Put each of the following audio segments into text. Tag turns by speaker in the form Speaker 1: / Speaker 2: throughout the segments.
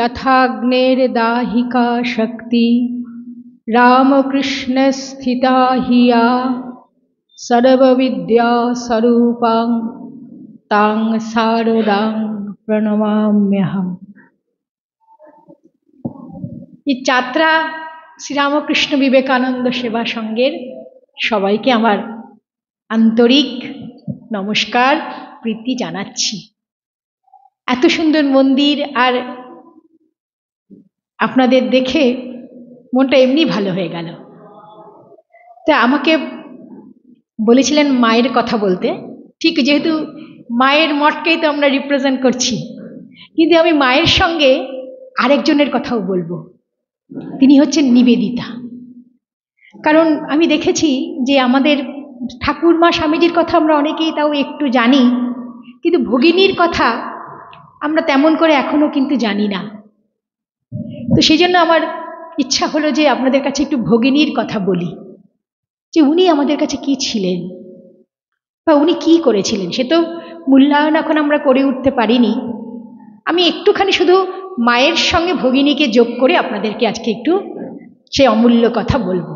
Speaker 1: यथाग्नेर्दाहिका शक्ति रामकृष्णस्थिता हि या सर्वविद्यास्वरूपां तां शारदां प्रणमाम्यहम् এই যাত্রা শ্রীরামকৃষ্ণ বিবেকানন্দ সেবা সঙ্গের সবাইকে আমার আন্তরিক নমস্কার প্রীতি জানাচ্ছি এত সুন্দর মন্দির আর আপনাদের দেখে মনটা এমনি ভালো হয়ে গেল তা আমাকে বলেছিলেন মায়ের কথা বলতে ঠিক যেহেতু মায়ের মঠকেই তো আমরা রিপ্রেজেন্ট করছি কিন্তু আমি মায়ের সঙ্গে আরেকজনের কথাও বলবো তিনি হচ্ছেন নিবেদিতা কারণ আমি দেখেছি যে আমাদের ঠাকুর মা স্বামীজির কথা আমরা অনেকেই তাও একটু জানি কিন্তু ভগিনীর কথা আমরা তেমন করে এখনও কিন্তু জানি না তো সেই জন্য আমার ইচ্ছা হলো যে আপনাদের কাছে একটু ভগিনীর কথা বলি যে উনি আমাদের কাছে কি ছিলেন বা উনি কি করেছিলেন সে তো মূল্যায়ন এখন আমরা করে উঠতে পারিনি আমি একটুখানি শুধু মায়ের সঙ্গে ভগিনীকে যোগ করে আপনাদেরকে আজকে একটু সে অমূল্য কথা বলবো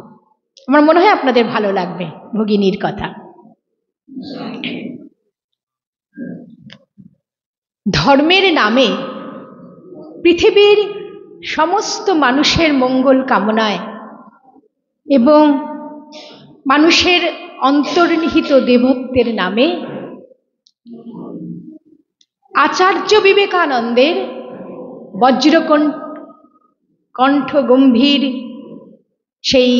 Speaker 1: আমার মনে হয় আপনাদের ভালো লাগবে ভগিনীর কথা ধর্মের নামে পৃথিবীর সমস্ত মানুষের মঙ্গল কামনায় এবং মানুষের অন্তর্নিহিত দেবত্বের নামে আচার্য বিবেকানন্দের বজ্রকণ কণ্ঠ গম্ভীর সেই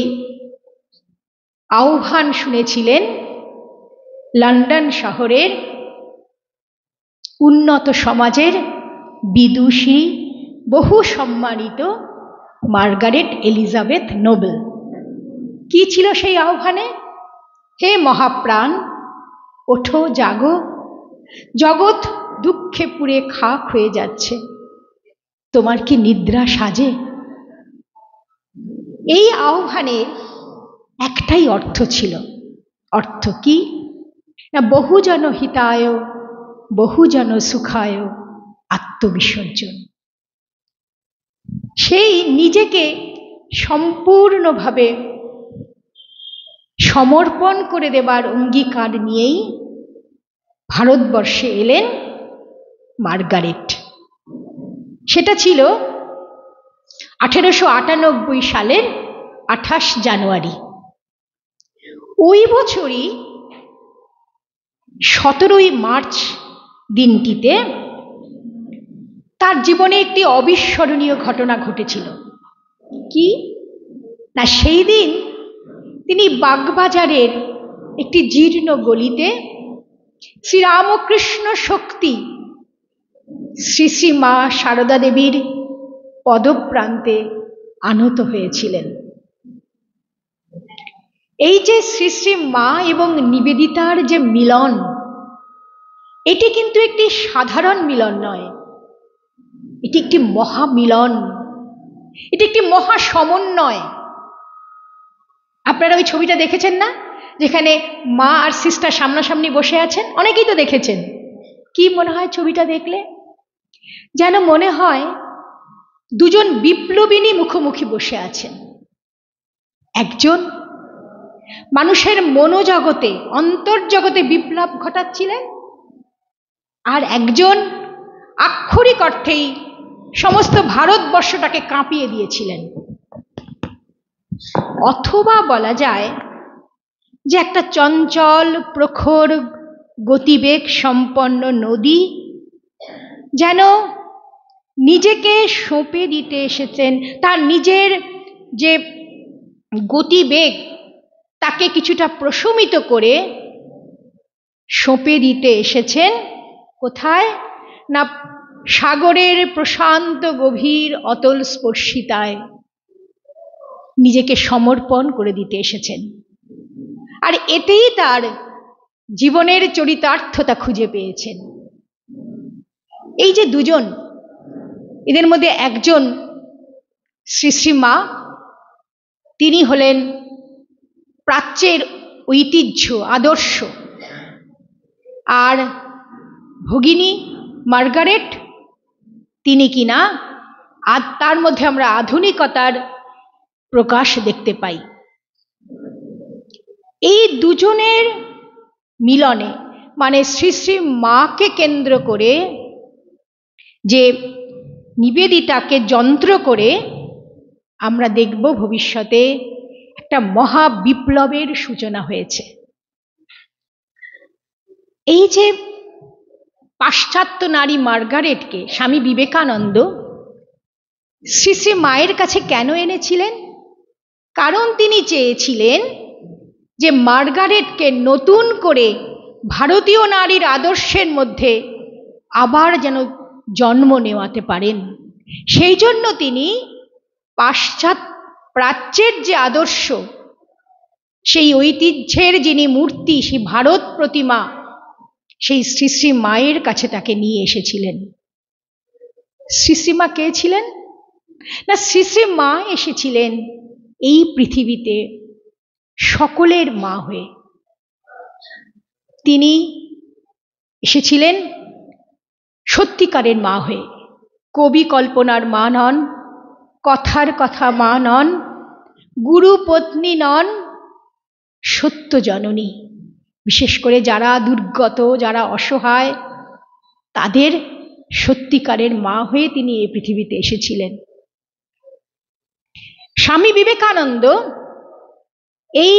Speaker 1: আহ্বান শুনেছিলেন লন্ডন শহরের উন্নত সমাজের বিদুষী বহু সম্মানিত মার্গারেট এলিজাবেথ নোবেল কি ছিল সেই আহ্বানে হে মহাপ্রাণ ওঠো জাগো জগৎ দুঃখে পুড়ে খাক হয়ে যাচ্ছে তোমার কি নিদ্রা সাজে এই আহ্বানে একটাই অর্থ ছিল অর্থ কি না বহুজন হিতায় বহুজন সুখায় আত্মবিসর্জন সেই নিজেকে সম্পূর্ণভাবে সমর্পণ করে দেবার অঙ্গীকার নিয়েই ভারতবর্ষে এলেন মার্গারেট সেটা ছিল আঠেরোশো আটানব্বই সালের আঠাশ জানুয়ারি ওই বছরই সতেরোই মার্চ দিনটিতে তার জীবনে একটি অবিস্মরণীয় ঘটনা ঘটেছিল কি না সেই দিন তিনি বাগবাজারের একটি জীর্ণ গলিতে শ্রীরামকৃষ্ণ শক্তি শ্রী শ্রী মা সারদা দেবীর পদপ্রান্তে আনত হয়েছিলেন এই যে শ্রী শ্রী মা এবং নিবেদিতার যে মিলন এটি কিন্তু একটি সাধারণ মিলন নয় এটি একটি মহামিলন এটি একটি মহা সমন্বয় আপনারা ওই ছবিটা দেখেছেন না যেখানে মা আর সিস্টার সামনাসামনি বসে আছেন অনেকেই তো দেখেছেন কি মনে হয় ছবিটা দেখলে যেন মনে হয় দুজন বিপ্লবিনী মুখোমুখি বসে আছেন একজন মানুষের মনোজগতে অন্তর্জগতে বিপ্লব ঘটাচ্ছিলেন আর একজন আক্ষরিক অর্থেই সমস্ত ভারতবর্ষটাকে কাঁপিয়ে দিয়েছিলেন অথবা বলা যায় যে একটা চঞ্চল প্রখর গতিবেগ সম্পন্ন নদী যেন নিজেকে সঁপে দিতে এসেছেন তার নিজের যে গতিবেগ তাকে কিছুটা প্রশমিত করে সঁপে দিতে এসেছেন কোথায় না সাগরের প্রশান্ত গভীর অতল স্পর্শিতায় নিজেকে সমর্পণ করে দিতে এসেছেন আর এতেই তার জীবনের চরিতার্থতা খুঁজে পেয়েছেন এই যে দুজন এদের মধ্যে একজন শ্রী শ্রী মা তিনি হলেন প্রাচ্যের ঐতিহ্য আদর্শ আর ভগিনী মার্গারেট তিনি কিনা আর তার মধ্যে আমরা আধুনিকতার প্রকাশ দেখতে পাই এই দুজনের মিলনে মানে শ্রী শ্রী মাকে কেন্দ্র করে যে নিবেদিতাকে যন্ত্র করে আমরা দেখব ভবিষ্যতে একটা মহা বিপ্লবের সূচনা হয়েছে এই যে পাশ্চাত্য নারী মার্গারেটকে স্বামী বিবেকানন্দ শ্রী শ্রী মায়ের কাছে কেন এনেছিলেন কারণ তিনি চেয়েছিলেন যে মার্গারেটকে নতুন করে ভারতীয় নারীর আদর্শের মধ্যে আবার যেন জন্ম নেওয়াতে পারেন সেই জন্য তিনি পাশ্চাত প্রাচ্যের যে আদর্শ সেই ঐতিহ্যের যিনি মূর্তি সেই ভারত প্রতিমা সেই শ্রী শ্রী মায়ের কাছে তাকে নিয়ে এসেছিলেন শ্রী মা কে ছিলেন না শ্রী শ্রী মা এসেছিলেন এই পৃথিবীতে সকলের মা হয়ে তিনি এসেছিলেন সত্যিকারের মা হয়ে কবি কল্পনার মা নন কথার কথা মা নন গুরু পত্নী নন সত্য জননী বিশেষ করে যারা দুর্গত যারা অসহায় তাদের সত্যিকারের মা হয়ে তিনি এই পৃথিবীতে এসেছিলেন স্বামী বিবেকানন্দ এই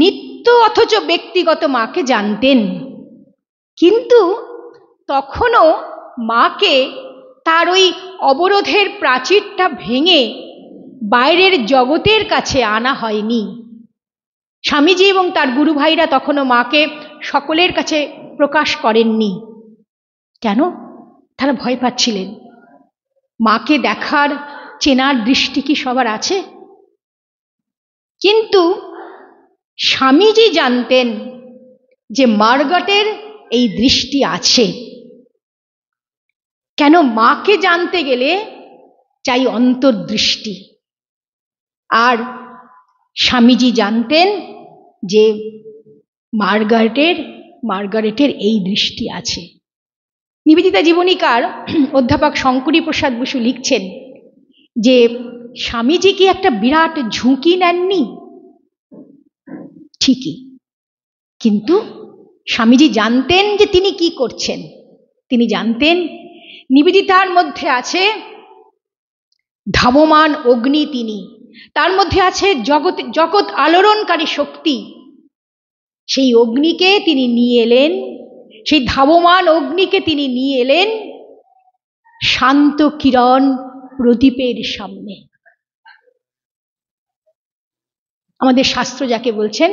Speaker 1: নিত্য অথচ ব্যক্তিগত মাকে জানতেন কিন্তু তখনও মাকে তার ওই অবরোধের প্রাচীরটা ভেঙে বাইরের জগতের কাছে আনা হয়নি স্বামীজি এবং তার গুরু ভাইরা তখনও মাকে সকলের কাছে প্রকাশ করেননি কেন তারা ভয় পাচ্ছিলেন মাকে দেখার চেনার দৃষ্টি কি সবার আছে কিন্তু স্বামীজি জানতেন যে মার্গটের এই দৃষ্টি আছে কেন মাকে জানতে গেলে চাই অন্তর্দৃষ্টি আর স্বামীজি জানতেন যে মার্গারেটের মার্গারেটের এই দৃষ্টি আছে নিবেদিতা জীবনীকার অধ্যাপক শঙ্করী প্রসাদ বসু লিখছেন যে স্বামীজি কি একটা বিরাট ঝুঁকি নেননি ঠিকই কিন্তু স্বামীজি জানতেন যে তিনি কি করছেন তিনি জানতেন নিবেদিতার মধ্যে আছে ধাবমান অগ্নি তিনি তার মধ্যে আছে জগৎ জগৎ আলোড়নকারী শক্তি সেই অগ্নিকে তিনি নিয়ে এলেন সেই ধাবমান অগ্নিকে তিনি নিয়ে এলেন শান্ত কিরণ প্রদীপের সামনে আমাদের শাস্ত্র যাকে বলছেন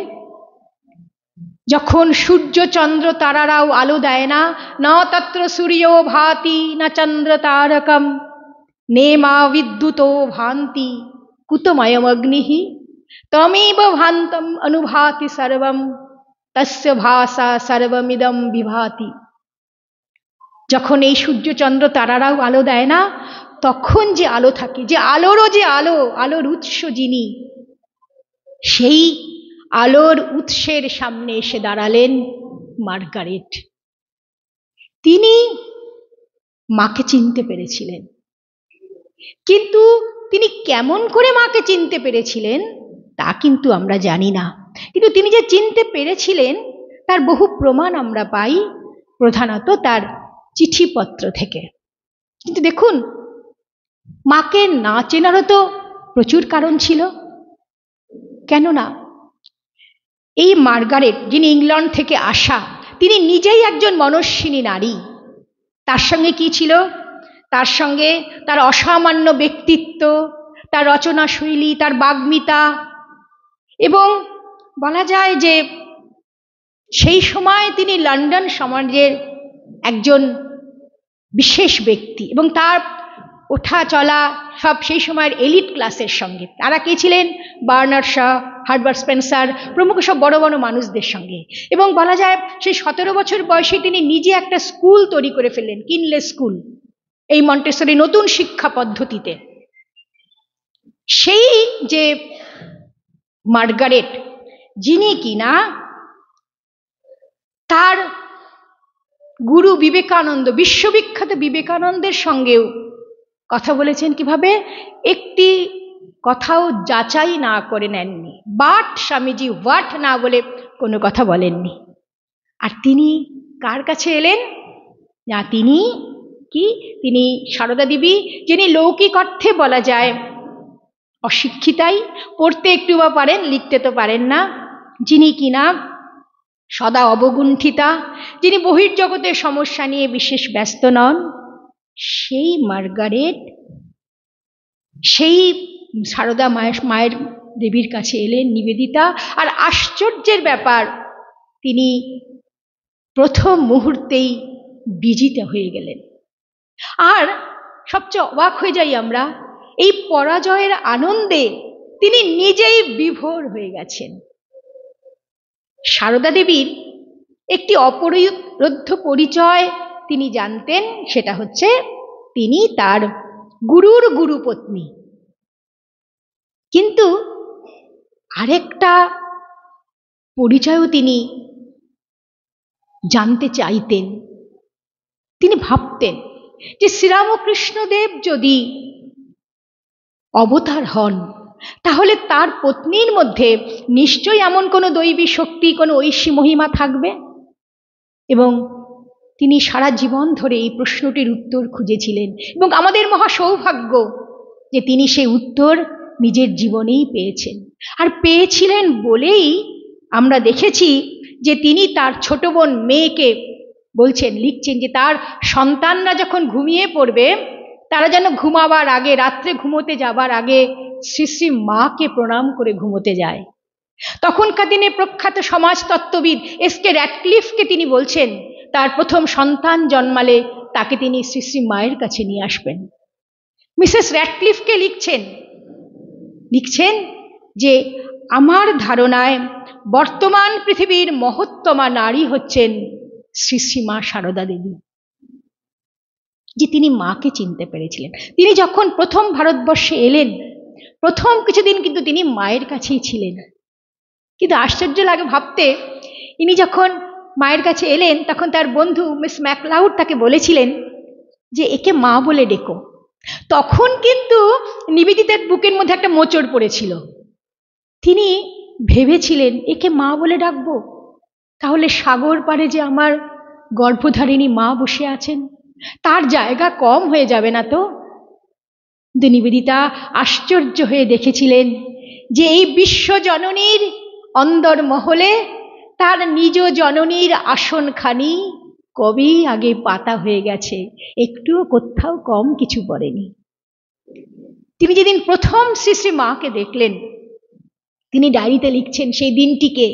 Speaker 1: যখন সূর্য চন্দ্র তারারাও আলো দেয় না না তত্র সূর্য ভাতি না চন্দ্র তারকম নেমা বিদ্যুত ভান্তি অগ্নি তমেব ভান্তম অনুভাতি সর্বম তস্য ভাষা সর্বমিদম বিভাতি যখন এই সূর্যচন্দ্র তারারাও আলো দেয় না তখন যে আলো থাকে যে আলোরও যে আলো আলোর উৎস যিনি সেই আলোর উৎসের সামনে এসে দাঁড়ালেন মার্গারেট তিনি মাকে চিনতে পেরেছিলেন কিন্তু তিনি কেমন করে মাকে চিনতে পেরেছিলেন তা কিন্তু আমরা জানি না কিন্তু তিনি যে চিনতে পেরেছিলেন তার বহু প্রমাণ আমরা পাই প্রধানত তার চিঠিপত্র থেকে কিন্তু দেখুন মাকে না চেনারও তো প্রচুর কারণ ছিল কেননা এই মার্গারেট যিনি ইংল্যান্ড থেকে আসা তিনি নিজেই একজন মনস্বিনী নারী তার সঙ্গে কি ছিল তার সঙ্গে তার অসামান্য ব্যক্তিত্ব তার রচনা শৈলী তার বাগ্মিতা এবং বলা যায় যে সেই সময় তিনি লন্ডন সমাজের একজন বিশেষ ব্যক্তি এবং তার ওঠা চলা সব সেই সময়ের এলিট ক্লাসের সঙ্গে তারা কে ছিলেন বার্নার শাহ হার্বার্ট স্পেন্সার প্রমুখ সব বড় বড় মানুষদের সঙ্গে এবং বলা যায় সেই সতেরো বছর বয়সে তিনি নিজে একটা স্কুল তৈরি করে ফেললেন কিনলে স্কুল এই মন্টেসরি নতুন শিক্ষা পদ্ধতিতে সেই যে মার্গারেট যিনি কিনা তার গুরু বিবেকানন্দ বিশ্ববিখ্যাত বিবেকানন্দের সঙ্গেও কথা বলেছেন কিভাবে একটি কথাও যাচাই না করে নেননি বাট স্বামীজি ওয়াট না বলে কোনো কথা বলেননি আর তিনি কার কাছে এলেন না তিনি কি তিনি সারদা দেবী যিনি লৌকিক অর্থে বলা যায় অশিক্ষিতাই পড়তে একটু বা পারেন লিখতে তো পারেন না যিনি কিনা সদা অবগুণ্ঠিতা যিনি বহির্জগতের সমস্যা নিয়ে বিশেষ ব্যস্ত নন সেই মার্গারেট সেই সারদা মায়ের মায়ের দেবীর কাছে এলেন নিবেদিতা আর আশ্চর্যের ব্যাপার তিনি প্রথম মুহূর্তেই বিজিত হয়ে গেলেন আর সবচেয়ে অবাক হয়ে যাই আমরা এই পরাজয়ের আনন্দে তিনি নিজেই বিভোর হয়ে গেছেন সারদা দেবীর একটি অপরিরুদ্ধ পরিচয় তিনি জানতেন সেটা হচ্ছে তিনি তার গুরুর গুরুপত্নী কিন্তু আরেকটা পরিচয়ও তিনি জানতে চাইতেন তিনি ভাবতেন যে দেব যদি অবতার হন তাহলে তার পত্নীর মধ্যে নিশ্চয়ই এমন কোনো দৈবী শক্তি কোনো ঐশী মহিমা থাকবে এবং তিনি সারা জীবন ধরে এই প্রশ্নটির উত্তর খুঁজেছিলেন এবং আমাদের মহা সৌভাগ্য যে তিনি সেই উত্তর নিজের জীবনেই পেয়েছেন আর পেয়েছিলেন বলেই আমরা দেখেছি যে তিনি তার ছোট বোন মেয়েকে বলছেন লিখছেন যে তার সন্তানরা যখন ঘুমিয়ে পড়বে তারা যেন ঘুমাবার আগে রাত্রে ঘুমোতে যাবার আগে শ্রী শ্রী মাকে প্রণাম করে ঘুমোতে যায় তখনকার দিনে প্রখ্যাত সমাজতত্ত্ববিদ এস কে র্যাটক্লিফকে তিনি বলছেন তার প্রথম সন্তান জন্মালে তাকে তিনি শ্রী শ্রী মায়ের কাছে নিয়ে আসবেন মিসেস র্যাটক্লিফকে লিখছেন লিখছেন যে আমার ধারণায় বর্তমান পৃথিবীর মহত্তমা নারী হচ্ছেন শ্রী শ্রী মা সারদা দেবী যে তিনি মাকে চিনতে পেরেছিলেন তিনি যখন প্রথম ভারতবর্ষে এলেন প্রথম কিছুদিন কিন্তু তিনি মায়ের কাছেই ছিলেন কিন্তু আশ্চর্য লাগে ভাবতে ইনি যখন মায়ের কাছে এলেন তখন তার বন্ধু মিস ম্যাকলাউড তাকে বলেছিলেন যে একে মা বলে ডেকো তখন কিন্তু নিবেদিতার বুকের মধ্যে একটা মোচড় পড়েছিল তিনি ভেবেছিলেন একে মা বলে ডাকবো তাহলে সাগর পারে যে আমার গর্ভধারিণী মা বসে আছেন তার জায়গা কম হয়ে যাবে না তো কিন্তু নিবেদিতা আশ্চর্য হয়ে দেখেছিলেন যে এই বিশ্বজননীর অন্দর মহলে তার নিজ জননীর আসনখানি কবি আগে পাতা হয়ে গেছে একটুও কোথাও কম কিছু পড়েনি তিনি যেদিন প্রথম শ্রী মাকে দেখলেন তিনি ডায়েরিতে লিখছেন সেই দিনটিকে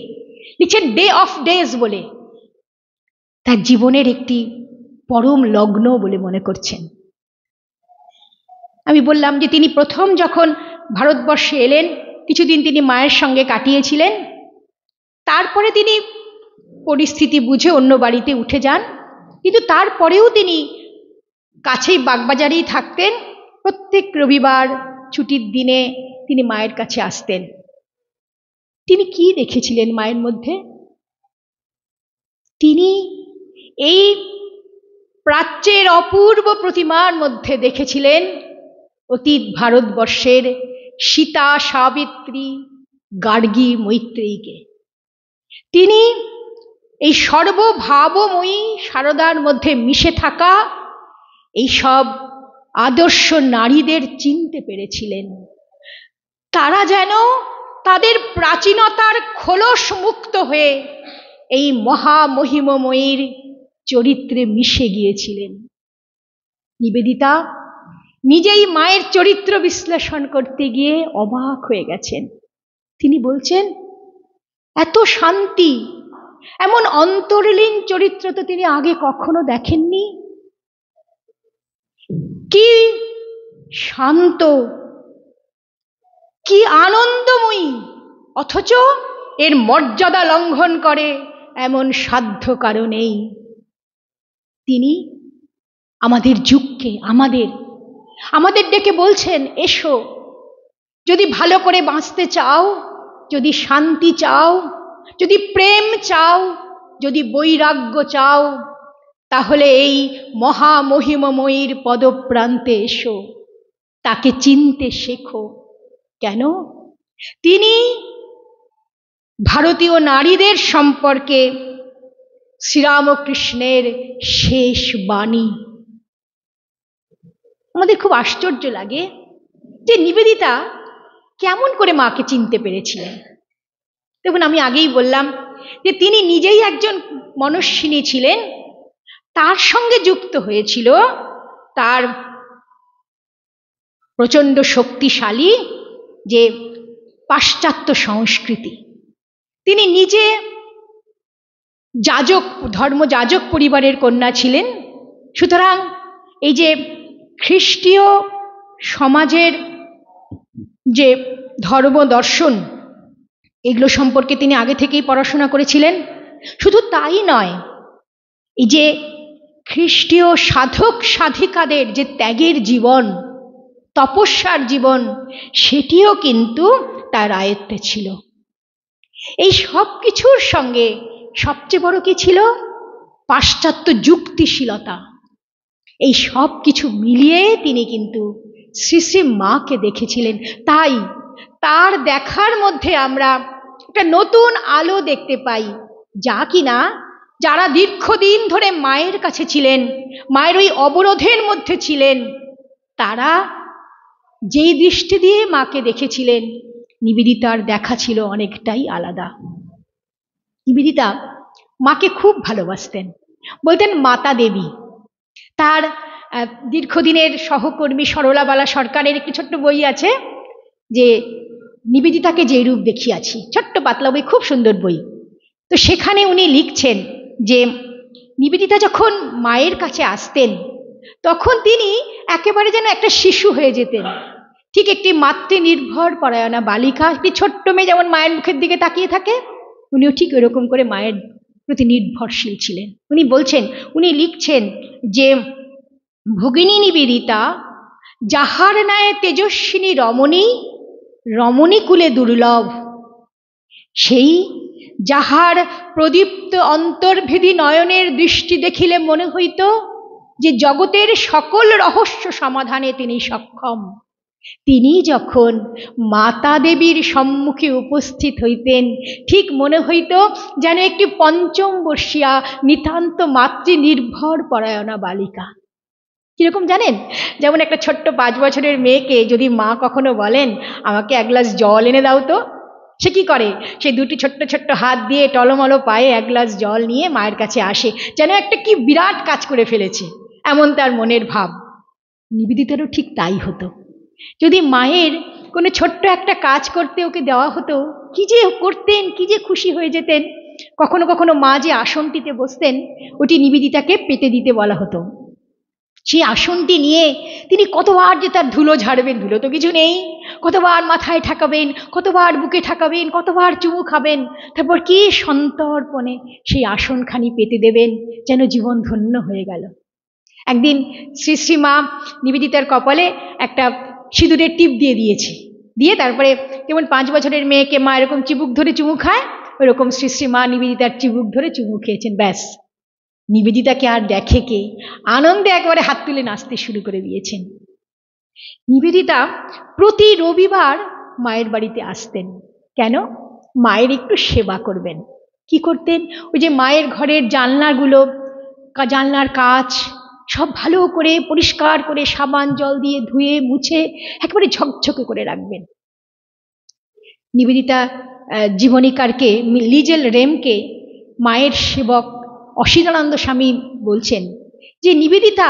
Speaker 1: লিখছেন ডে অফ ডেজ বলে তার জীবনের একটি পরম লগ্ন বলে মনে করছেন আমি বললাম যে তিনি প্রথম যখন ভারতবর্ষে এলেন কিছুদিন তিনি মায়ের সঙ্গে কাটিয়েছিলেন তারপরে তিনি পরিস্থিতি বুঝে অন্য বাড়িতে উঠে যান কিন্তু তারপরেও তিনি কাছেই বাগবাজারেই থাকতেন প্রত্যেক রবিবার ছুটির দিনে তিনি মায়ের কাছে আসতেন তিনি কি দেখেছিলেন মায়ের মধ্যে তিনি এই প্রাচ্যের অপূর্ব প্রতিমার মধ্যে দেখেছিলেন অতীত ভারতবর্ষের সীতা সাবিত্রী গার্গী মৈত্রীকে তিনি এই সর্বভাবময়ী সারদার মধ্যে মিশে থাকা এই সব আদর্শ নারীদের চিনতে পেরেছিলেন তারা যেন তাদের প্রাচীনতার খোলস মুক্ত হয়ে এই মহামহিমময়ীর চরিত্রে মিশে গিয়েছিলেন নিবেদিতা নিজেই মায়ের চরিত্র বিশ্লেষণ করতে গিয়ে অবাক হয়ে গেছেন তিনি বলছেন এত শান্তি এমন অন্তর্লীন চরিত্র তো তিনি আগে কখনো দেখেননি কি শান্ত কি আনন্দময়ী অথচ এর মর্যাদা লঙ্ঘন করে এমন সাধ্য কারণেই তিনি আমাদের যুগকে আমাদের আমাদের ডেকে বলছেন এসো যদি ভালো করে বাঁচতে চাও যদি শান্তি চাও যদি প্রেম চাও যদি বৈরাগ্য চাও তাহলে এই মহামহিমময়ীর পদপ্রান্তে এসো তাকে চিনতে শেখো কেন তিনি ভারতীয় নারীদের সম্পর্কে শ্রীরামকৃষ্ণের শেষ বাণী আমাদের খুব আশ্চর্য লাগে যে নিবেদিতা কেমন করে মাকে চিনতে পেরেছিলেন দেখুন আমি আগেই বললাম যে তিনি নিজেই একজন মনস্বিনী ছিলেন তার সঙ্গে যুক্ত হয়েছিল তার প্রচণ্ড শক্তিশালী যে পাশ্চাত্য সংস্কৃতি তিনি নিজে যাজক ধর্ম যাজক পরিবারের কন্যা ছিলেন সুতরাং এই যে খ্রিস্টীয় সমাজের যে ধর্ম দর্শন এগুলো সম্পর্কে তিনি আগে থেকেই পড়াশোনা করেছিলেন শুধু তাই নয় এই যে খ্রিস্টীয় সাধক সাধিকাদের যে ত্যাগের জীবন তপস্যার জীবন সেটিও কিন্তু তার আয়ত্তে ছিল এই সব কিছুর সঙ্গে সবচেয়ে বড় কি ছিল পাশ্চাত্য যুক্তিশীলতা এই সব কিছু মিলিয়ে তিনি কিন্তু শ্রী শ্রী মাকে দেখেছিলেন তাই তার দেখার মধ্যে আমরা একটা নতুন আলো দেখতে পাই যা কিনা যারা দীর্ঘদিন ধরে মায়ের কাছে ছিলেন মায়ের ওই অবরোধের মধ্যে ছিলেন তারা যেই দৃষ্টি দিয়ে মাকে দেখেছিলেন নিবেদিতার দেখা ছিল অনেকটাই আলাদা নিবেদিতা মাকে খুব ভালোবাসতেন বলতেন মাতা দেবী তার দীর্ঘদিনের সহকর্মী সরলাবালা সরকারের একটি ছোট্ট বই আছে যে নিবেদিতাকে যে রূপ দেখিয়াছি ছোট্ট পাতলা বই খুব সুন্দর বই তো সেখানে উনি লিখছেন যে নিবেদিতা যখন মায়ের কাছে আসতেন তখন তিনি একেবারে যেন একটা শিশু হয়ে যেতেন ঠিক একটি মাতৃনির্ভর পরায়ণা বালিকা একটি ছোট্ট মেয়ে যেমন মায়ের মুখের দিকে তাকিয়ে থাকে উনিও ঠিক এরকম করে মায়ের প্রতি নির্ভরশীল ছিলেন উনি বলছেন উনি লিখছেন যে ভগিনী নিবেদিতা যাহার নায় তেজস্বিনী রমণী রমণী কুলে দুর্লভ সেই যাহার প্রদীপ্ত অন্তর্ভেদী নয়নের দৃষ্টি দেখিলে মনে হইত যে জগতের সকল রহস্য সমাধানে তিনি সক্ষম তিনি যখন মাতা দেবীর সম্মুখে উপস্থিত হইতেন ঠিক মনে হইত যেন একটি পঞ্চম বর্ষিয়া নিতান্ত মাতৃ নির্ভর পরায়ণা বালিকা কিরকম জানেন যেমন একটা ছোট্ট পাঁচ বছরের মেয়েকে যদি মা কখনো বলেন আমাকে এক গ্লাস জল এনে দাও তো সে কি করে সে দুটি ছোট্ট ছোট্ট হাত দিয়ে টলমলো পায়ে এক গ্লাস জল নিয়ে মায়ের কাছে আসে যেন একটা কি বিরাট কাজ করে ফেলেছে এমন তার মনের ভাব নিবেদিতারও ঠিক তাই হতো যদি মায়ের কোনো ছোট্ট একটা কাজ করতে ওকে দেওয়া হতো কি যে করতেন কি যে খুশি হয়ে যেতেন কখনো কখনো মা যে আসনটিতে বসতেন ওটি নিবেদিতাকে পেতে দিতে বলা হতো সেই আসনটি নিয়ে তিনি কতবার যে তার ধুলো ঝাড়বেন ধুলো তো কিছু নেই কতবার মাথায় ঠাকাবেন কতবার বুকে ঠাকাবেন কতবার চুমু খাবেন তারপর কি সন্তর্পণে সেই আসনখানি পেতে দেবেন যেন জীবন ধন্য হয়ে গেল একদিন শ্রী শ্রীমা নিবেদিতার কপালে একটা সিঁদুরের টিপ দিয়ে দিয়েছি দিয়ে তারপরে যেমন পাঁচ বছরের মেয়েকে মা এরকম চিবুক ধরে চুমু খায় ওরকম শ্রী শ্রী মা নিবেদিতার চিবুক ধরে চুমু খেয়েছেন ব্যাস নিবেদিতাকে আর দেখে কে আনন্দে একেবারে হাত তুলে নাচতে শুরু করে দিয়েছেন নিবেদিতা প্রতি রবিবার মায়ের বাড়িতে আসতেন কেন মায়ের একটু সেবা করবেন কি করতেন ওই যে মায়ের ঘরের জানলাগুলো জানলার কাজ সব ভালো করে পরিষ্কার করে সাবান জল দিয়ে ধুয়ে মুছে একেবারে ঝকঝকে করে রাখবেন নিবেদিতা জীবনীকারকে লিজেল রেমকে মায়ের সেবক অসিদানন্দ স্বামী বলছেন যে নিবেদিতা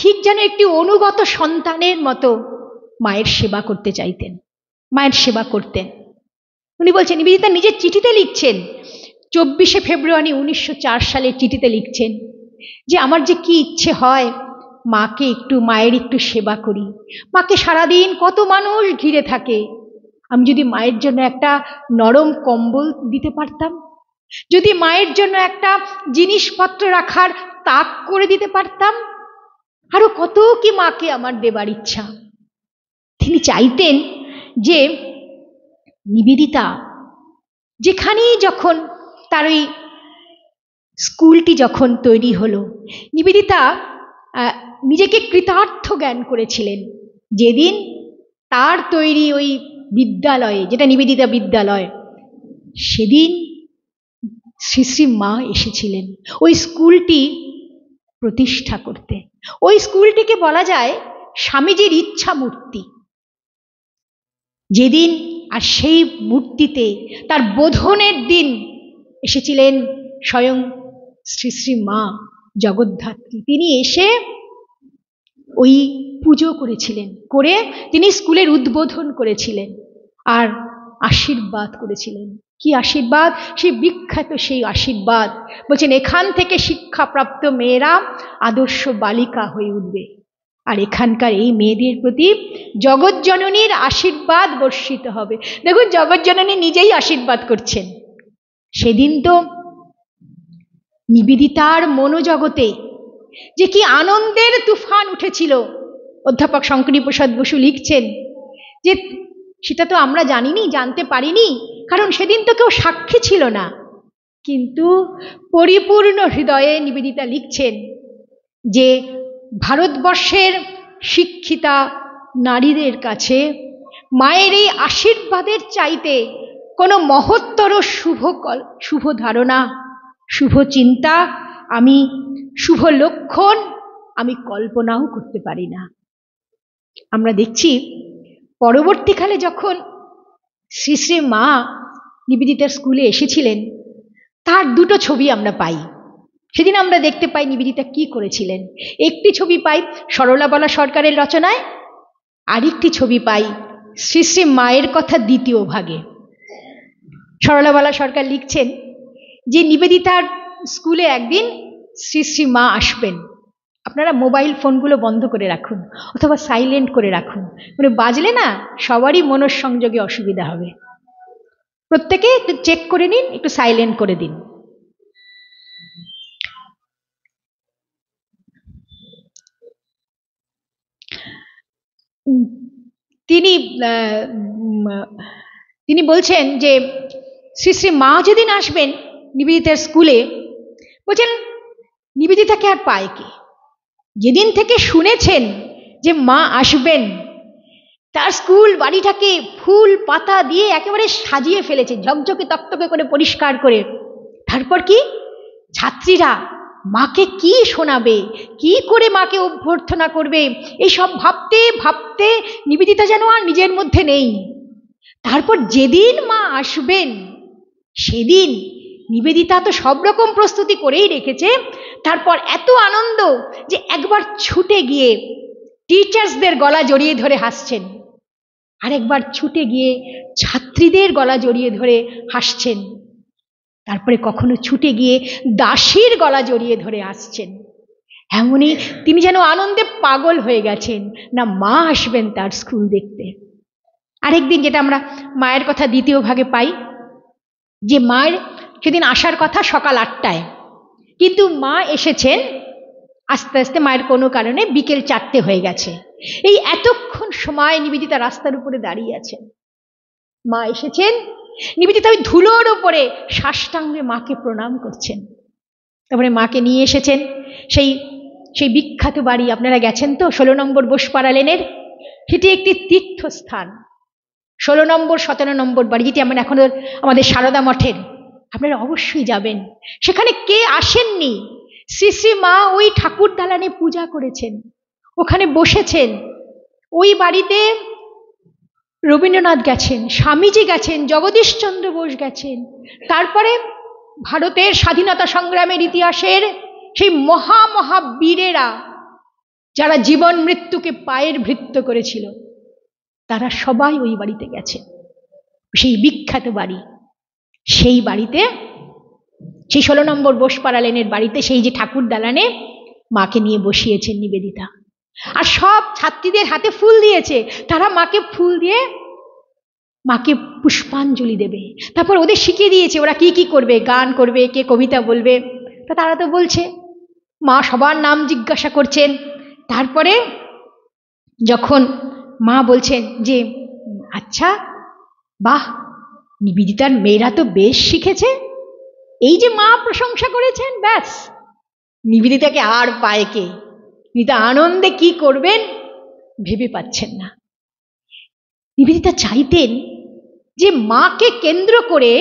Speaker 1: ঠিক যেন একটি অনুগত সন্তানের মতো মায়ের সেবা করতে চাইতেন মায়ের সেবা করতেন উনি বলছেন নিবেদিতা নিজের চিঠিতে লিখছেন চব্বিশে ফেব্রুয়ারি উনিশশো সালে চিঠিতে লিখছেন যে আমার যে কি ইচ্ছে হয় মাকে একটু মায়ের একটু সেবা করি মাকে সারাদিন কত মানুষ ঘিরে থাকে আমি যদি মায়ের জন্য একটা নরম কম্বল দিতে পারতাম যদি মায়ের জন্য একটা জিনিসপত্র রাখার তাক করে দিতে পারতাম আরও কত কি মাকে আমার দেবার ইচ্ছা তিনি চাইতেন যে নিবেদিতা যেখানেই যখন তার ওই স্কুলটি যখন তৈরি হলো নিবেদিতা নিজেকে কৃতার্থ জ্ঞান করেছিলেন যেদিন তার তৈরি ওই বিদ্যালয়ে যেটা নিবেদিতা বিদ্যালয় সেদিন শ্রী শ্রী মা এসেছিলেন ওই স্কুলটি প্রতিষ্ঠা করতে ওই স্কুলটিকে বলা যায় স্বামীজির ইচ্ছা মূর্তি যেদিন আর সেই মূর্তিতে তার বোধনের দিন এসেছিলেন স্বয়ং শ্রী শ্রী মা জগদ্ধাত্রী তিনি এসে ওই পুজো করেছিলেন করে তিনি স্কুলের উদ্বোধন করেছিলেন আর আশীর্বাদ করেছিলেন কি আশীর্বাদ সেই বিখ্যাত সেই আশীর্বাদ বলছেন এখান থেকে শিক্ষাপ্রাপ্ত মেয়েরা আদর্শ বালিকা হয়ে উঠবে আর এখানকার এই মেয়েদের প্রতি জগৎজননীর আশীর্বাদ বর্ষিত হবে দেখুন জগৎজননী নিজেই আশীর্বাদ করছেন সেদিন তো নিবেদিতার মনোজগতে যে কি আনন্দের তুফান উঠেছিল অধ্যাপক শঙ্করী প্রসাদ বসু লিখছেন যে সেটা তো আমরা জানিনি জানতে পারিনি কারণ সেদিন তো কেউ সাক্ষী ছিল না কিন্তু পরিপূর্ণ হৃদয়ে নিবেদিতা লিখছেন যে ভারতবর্ষের শিক্ষিতা নারীদের কাছে মায়ের এই আশীর্বাদের চাইতে কোনো মহত্তর শুভ শুভ ধারণা শুভ চিন্তা আমি শুভ লক্ষণ আমি কল্পনাও করতে পারি না আমরা দেখছি পরবর্তীকালে যখন শ্রী শ্রী মা নিবেদিতার স্কুলে এসেছিলেন তার দুটো ছবি আমরা পাই সেদিন আমরা দেখতে পাই নিবেদিতা কি করেছিলেন একটি ছবি পাই সরলাবলা সরকারের রচনায় আরেকটি ছবি পাই শ্রী শ্রী মায়ের কথা দ্বিতীয় ভাগে সরলাবলা সরকার লিখছেন যে নিবেদিতার স্কুলে একদিন শ্রী শ্রী মা আসবেন আপনারা মোবাইল ফোনগুলো বন্ধ করে রাখুন অথবা সাইলেন্ট করে রাখুন মানে বাজলে না সবারই মনঃসংযোগে অসুবিধা হবে প্রত্যেকে একটু চেক করে নিন একটু সাইলেন্ট করে দিন তিনি তিনি বলছেন যে শ্রী শ্রী মা যেদিন আসবেন নিবেদিতার স্কুলে বলছেন নিবেদিতাকে আর পায় কে যেদিন থেকে শুনেছেন যে মা আসবেন তার স্কুল বাড়িটাকে ফুল পাতা দিয়ে একেবারে সাজিয়ে ফেলেছে ঝকঝকে তকতকে করে পরিষ্কার করে তারপর কি ছাত্রীরা মাকে কি শোনাবে কি করে মাকে অভ্যর্থনা করবে এই সব ভাবতে ভাবতে নিবেদিতা যেন আর নিজের মধ্যে নেই তারপর যেদিন মা আসবেন সেদিন নিবেদিতা তো সব রকম প্রস্তুতি করেই রেখেছে তারপর এত আনন্দ যে একবার ছুটে গিয়ে টিচার্সদের গলা জড়িয়ে ধরে হাসছেন আরেকবার ছুটে গিয়ে ছাত্রীদের গলা জড়িয়ে ধরে হাসছেন তারপরে কখনো ছুটে গিয়ে দাসীর গলা জড়িয়ে ধরে আসছেন এমনই তিনি যেন আনন্দে পাগল হয়ে গেছেন না মা আসবেন তার স্কুল দেখতে আরেকদিন যেটা আমরা মায়ের কথা দ্বিতীয় ভাগে পাই যে মায়ের সেদিন আসার কথা সকাল আটটায় কিন্তু মা এসেছেন আস্তে আস্তে মায়ের কোনো কারণে বিকেল চারটে হয়ে গেছে এই এতক্ষণ সময় নিবেদিতা রাস্তার উপরে দাঁড়িয়ে আছেন মা এসেছেন নিবেদিতা ওই ধুলোর ওপরে সাষ্টাঙ্গে মাকে প্রণাম করছেন তারপরে মাকে নিয়ে এসেছেন সেই সেই বিখ্যাত বাড়ি আপনারা গেছেন তো ষোলো নম্বর বোসপাড়া লেনের সেটি একটি তীর্থস্থান ষোলো নম্বর সতেরো নম্বর বাড়ি যেটি আমরা এখন আমাদের সারদা মঠের আপনারা অবশ্যই যাবেন সেখানে কে আসেননি শ্রী শ্রী মা ওই ঠাকুর দালানে পূজা করেছেন ওখানে বসেছেন ওই বাড়িতে রবীন্দ্রনাথ গেছেন স্বামীজি গেছেন জগদীশচন্দ্র বোস গেছেন তারপরে ভারতের স্বাধীনতা সংগ্রামের ইতিহাসের সেই মহা মহা বীরেরা যারা জীবন মৃত্যুকে পায়ের ভৃত্য করেছিল তারা সবাই ওই বাড়িতে গেছে সেই বিখ্যাত বাড়ি সেই বাড়িতে সেই ষোলো নম্বর বোসপাড়া লেনের বাড়িতে সেই যে ঠাকুর দালানে মাকে নিয়ে বসিয়েছেন নিবেদিতা আর সব ছাত্রীদের হাতে ফুল দিয়েছে তারা মাকে ফুল দিয়ে মাকে পুষ্পাঞ্জলি দেবে তারপর ওদের শিখিয়ে দিয়েছে ওরা কি কি করবে গান করবে কে কবিতা বলবে তা তারা তো বলছে মা সবার নাম জিজ্ঞাসা করছেন তারপরে যখন মা বলছেন যে আচ্ছা বাহ নিবেদিতার মেয়েরা তো বেশ শিখেছে এই যে মা প্রশংসা করেছেন ব্যাস নিবেদিতাকে আর পায় কে নিতা আনন্দে কি করবেন ভেবে পাচ্ছেন না নিবেদিতা চাইতেন যে মাকে কেন্দ্র করে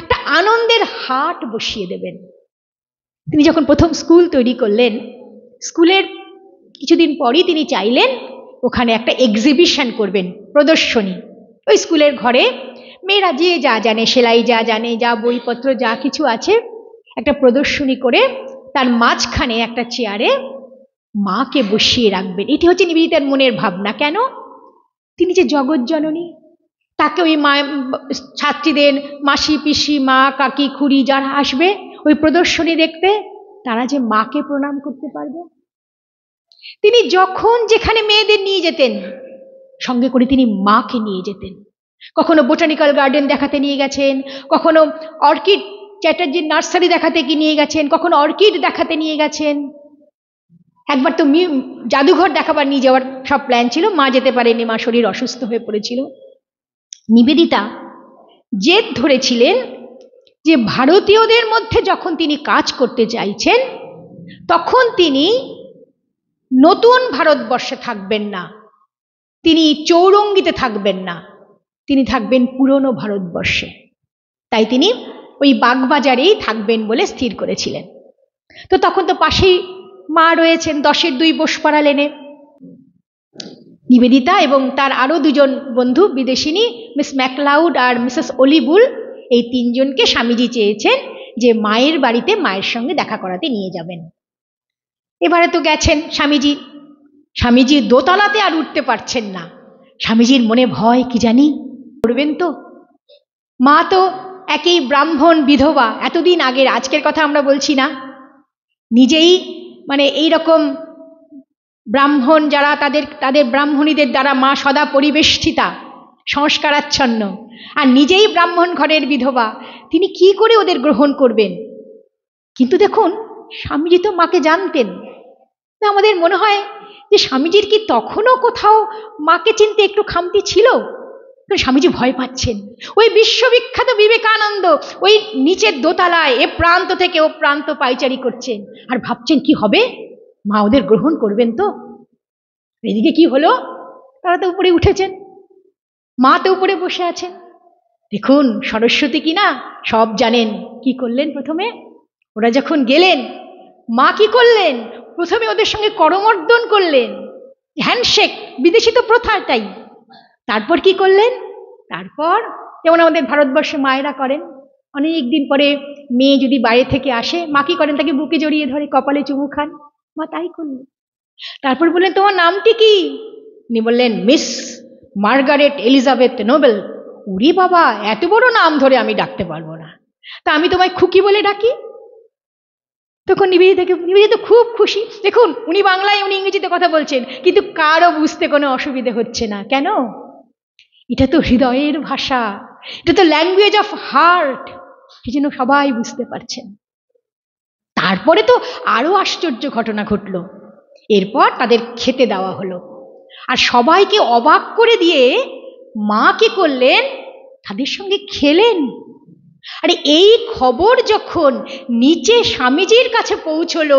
Speaker 1: একটা আনন্দের হাট বসিয়ে দেবেন তিনি যখন প্রথম স্কুল তৈরি করলেন স্কুলের কিছুদিন পরই তিনি চাইলেন ওখানে একটা এক্সিবিশন করবেন প্রদর্শনী ওই স্কুলের ঘরে মেয়েরা যে যা জানে সেলাই যা জানে যা বইপত্র যা কিছু আছে একটা প্রদর্শনী করে তার মাঝখানে একটা চেয়ারে মাকে বসিয়ে রাখবেন এটি হচ্ছে নিবেদিতার মনের ভাবনা কেন তিনি যে জগৎ জননী তাকে ওই মা ছাত্রীদের মাসি পিসি মা কাকি খুড়ি যারা আসবে ওই প্রদর্শনী দেখতে তারা যে মাকে প্রণাম করতে পারবে তিনি যখন যেখানে মেয়েদের নিয়ে যেতেন সঙ্গে করে তিনি মাকে নিয়ে যেতেন কখনো বোটানিক্যাল গার্ডেন দেখাতে নিয়ে গেছেন কখনো অর্কিড চ্যাটার্জির নার্সারি দেখাতে কি নিয়ে গেছেন কখনো অর্কিড দেখাতে নিয়ে গেছেন একবার তো জাদুঘর দেখাবার নিয়ে যাওয়ার সব প্ল্যান ছিল মা যেতে পারেনি মা শরীর অসুস্থ হয়ে পড়েছিল নিবেদিতা জেদ ধরেছিলেন যে ভারতীয়দের মধ্যে যখন তিনি কাজ করতে চাইছেন তখন তিনি নতুন ভারতবর্ষে থাকবেন না তিনি চৌরঙ্গিতে থাকবেন না তিনি থাকবেন পুরনো ভারতবর্ষে তাই তিনি ওই বাগবাজারেই থাকবেন বলে স্থির করেছিলেন তো তখন তো পাশেই মা রয়েছেন দশের দুই বসপাড়া লেনে নিবেদিতা এবং তার আরও দুজন বন্ধু বিদেশিনী মিস ম্যাকলাউড আর মিসেস অলিবুল এই তিনজনকে স্বামীজি চেয়েছেন যে মায়ের বাড়িতে মায়ের সঙ্গে দেখা করাতে নিয়ে যাবেন এবারে তো গেছেন স্বামীজি স্বামীজি দোতলাতে আর উঠতে পারছেন না স্বামীজির মনে ভয় কি জানি করবেন তো মা তো একই ব্রাহ্মণ বিধবা এতদিন আগের আজকের কথা আমরা বলছি না নিজেই মানে এই রকম ব্রাহ্মণ যারা তাদের তাদের ব্রাহ্মণীদের দ্বারা মা সদা পরিবেষ্টিতা সংস্কারাচ্ছন্ন আর নিজেই ব্রাহ্মণ ঘরের বিধবা তিনি কি করে ওদের গ্রহণ করবেন কিন্তু দেখুন স্বামীজি তো মাকে জানতেন আমাদের মনে হয় যে স্বামীজির কি তখনও কোথাও মাকে চিনতে একটু খামতি ছিল স্বামীজি ভয় পাচ্ছেন ওই বিশ্ববিখ্যাত বিবেকানন্দ ওই নিচের দোতলায় এ প্রান্ত থেকে ও প্রান্ত পাইচারি করছেন আর ভাবছেন কি হবে মা ওদের গ্রহণ করবেন তো এদিকে কি হলো তারা তো উপরে উঠেছেন মা তো উপরে বসে আছেন দেখুন সরস্বতী কিনা সব জানেন কি করলেন প্রথমে ওরা যখন গেলেন মা কি করলেন প্রথমে ওদের সঙ্গে করমর্দন করলেন হ্যান্ডশেক বিদেশি তো প্রথাটাই তারপর কি করলেন তারপর যেমন আমাদের ভারতবর্ষে মায়েরা করেন অনেক দিন পরে মেয়ে যদি বাইরে থেকে আসে মা কি করেন তাকে বুকে জড়িয়ে ধরে কপালে চুমু খান মা তাই করলেন তারপর বললেন তোমার নামটি কি উনি বললেন মিস মার্গারেট এলিজাবেথ নোবেল উরি বাবা এত বড় নাম ধরে আমি ডাকতে পারবো না তা আমি তোমায় খুকি বলে ডাকি তখন নিবেদিতাকে নিবেদিত খুব খুশি দেখুন উনি বাংলায় উনি ইংরেজিতে কথা বলছেন কিন্তু কারও বুঝতে কোনো অসুবিধে হচ্ছে না কেন এটা তো হৃদয়ের ভাষা এটা তো ল্যাঙ্গুয়েজ অফ হার্ট এই জন্য সবাই বুঝতে পারছেন তারপরে তো আরও আশ্চর্য ঘটনা ঘটল এরপর তাদের খেতে দেওয়া হলো আর সবাইকে অবাক করে দিয়ে মা কি করলেন তাদের সঙ্গে খেলেন আর এই খবর যখন নিচে স্বামীজির কাছে পৌঁছল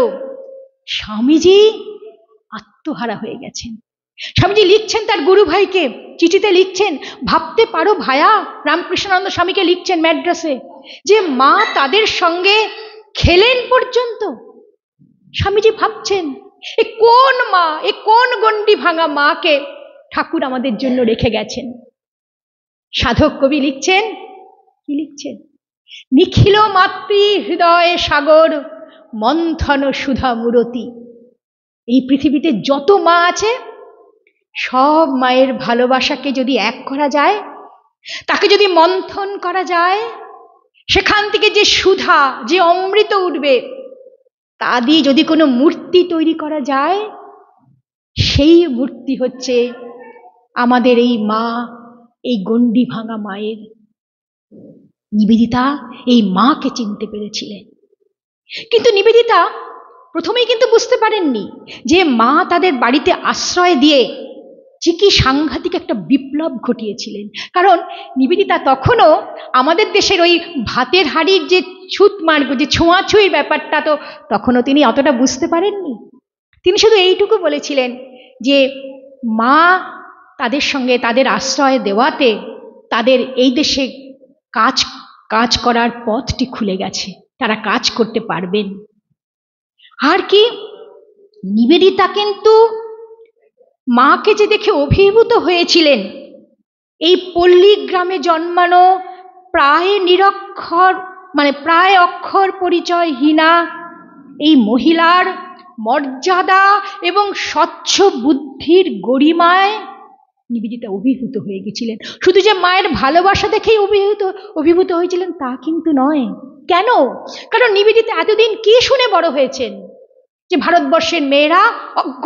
Speaker 1: স্বামীজি আত্মহারা হয়ে গেছেন স্বামীজি লিখছেন তার গুরু ভাইকে চিঠিতে লিখছেন ভাবতে পারো ভায়া রামকৃষ্ণানন্দ স্বামীকে লিখছেন ম্যাড্রাসে যে মা তাদের সঙ্গে খেলেন পর্যন্ত স্বামীজি ভাবছেন এ কোন মা এ কোন গণ্ডি ভাঙা মাকে ঠাকুর আমাদের জন্য রেখে গেছেন সাধক কবি লিখছেন কি লিখছেন নিখিল মাতৃ হৃদয়ে সাগর মন্থন সুধা মূরতি এই পৃথিবীতে যত মা আছে সব মায়ের ভালোবাসাকে যদি এক করা যায় তাকে যদি মন্থন করা যায় সেখান থেকে যে সুধা যে অমৃত উঠবে তা দিয়ে যদি কোনো মূর্তি তৈরি করা যায় সেই মূর্তি হচ্ছে আমাদের এই মা এই গণ্ডি ভাঙা মায়ের নিবেদিতা এই মাকে চিনতে পেরেছিলেন কিন্তু নিবেদিতা প্রথমেই কিন্তু বুঝতে পারেননি যে মা তাদের বাড়িতে আশ্রয় দিয়ে যে কি সাংঘাতিক একটা বিপ্লব ঘটিয়েছিলেন কারণ নিবেদিতা তখনও আমাদের দেশের ওই ভাতের হাড়ির যে ছুত মার্গ যে ছোঁয়াছুঁয়ির ব্যাপারটা তো তখনও তিনি অতটা বুঝতে পারেননি তিনি শুধু এইটুকু বলেছিলেন যে মা তাদের সঙ্গে তাদের আশ্রয় দেওয়াতে তাদের এই দেশে কাজ কাজ করার পথটি খুলে গেছে তারা কাজ করতে পারবেন আর কি নিবেদিতা কিন্তু মাকে যে দেখে অভিভূত হয়েছিলেন এই পল্লী গ্রামে জন্মানো প্রায় নিরক্ষর মানে প্রায় অক্ষর পরিচয় হীনা এই মহিলার মর্যাদা এবং স্বচ্ছ বুদ্ধির গরিমায় নিবেদিতা অভিভূত হয়ে গেছিলেন শুধু যে মায়ের ভালোবাসা দেখেই অভিভূত অভিভূত হয়েছিলেন তা কিন্তু নয় কেন কারণ নিবেদিতা এতদিন কি শুনে বড় হয়েছেন যে ভারতবর্ষের মেয়েরা অজ্ঞ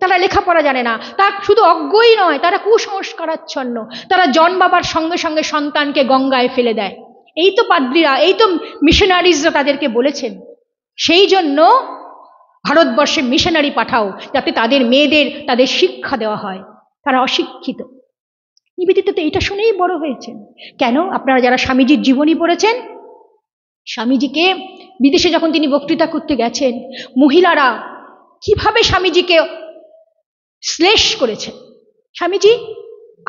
Speaker 1: তারা লেখাপড়া জানে না তা শুধু অজ্ঞই নয় তারা কুসংস্কারাচ্ছন্ন তারা জন্মাবার সঙ্গে সঙ্গে সন্তানকে গঙ্গায় ফেলে দেয় এই তো পাদ্রীরা এই তো মিশনারিজরা তাদেরকে বলেছেন সেই জন্য ভারতবর্ষে মিশনারি পাঠাও যাতে তাদের মেয়েদের তাদের শিক্ষা দেওয়া হয় তারা অশিক্ষিত নিবেদিত তো এটা শুনেই বড় হয়েছেন কেন আপনারা যারা স্বামীজির জীবনী পড়েছেন স্বামীজিকে বিদেশে যখন তিনি বক্তৃতা করতে গেছেন মহিলারা কিভাবে স্বামীজিকে শ্লেষ করেছেন স্বামীজি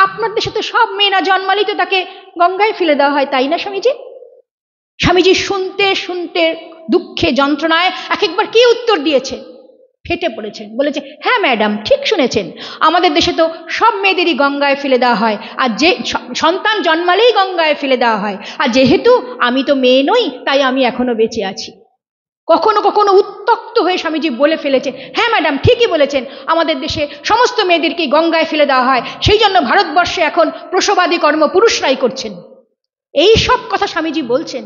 Speaker 1: আপনার দেশে তো সব মেয়েরা জন্মালি তো তাকে গঙ্গায় ফেলে দেওয়া হয় তাই না স্বামীজি স্বামীজি শুনতে শুনতে দুঃখে যন্ত্রণায় এক একবার কি উত্তর দিয়েছে ফেটে পড়েছেন বলেছে হ্যাঁ ম্যাডাম ঠিক শুনেছেন আমাদের দেশে তো সব মেয়েদেরই গঙ্গায় ফেলে দেওয়া হয় আর যে সন্তান জন্মালেই গঙ্গায় ফেলে দেওয়া হয় আর যেহেতু আমি তো মেয়ে নই তাই আমি এখনো বেঁচে আছি কখনো কখনো উত্তক্ত হয়ে স্বামীজি বলে ফেলেছে হ্যাঁ ম্যাডাম ঠিকই বলেছেন আমাদের দেশে সমস্ত মেয়েদেরকে গঙ্গায় ফেলে দেওয়া হয় সেই জন্য ভারতবর্ষে এখন প্রসবাদী কর্ম পুরুষরাই করছেন এই সব কথা স্বামীজি বলছেন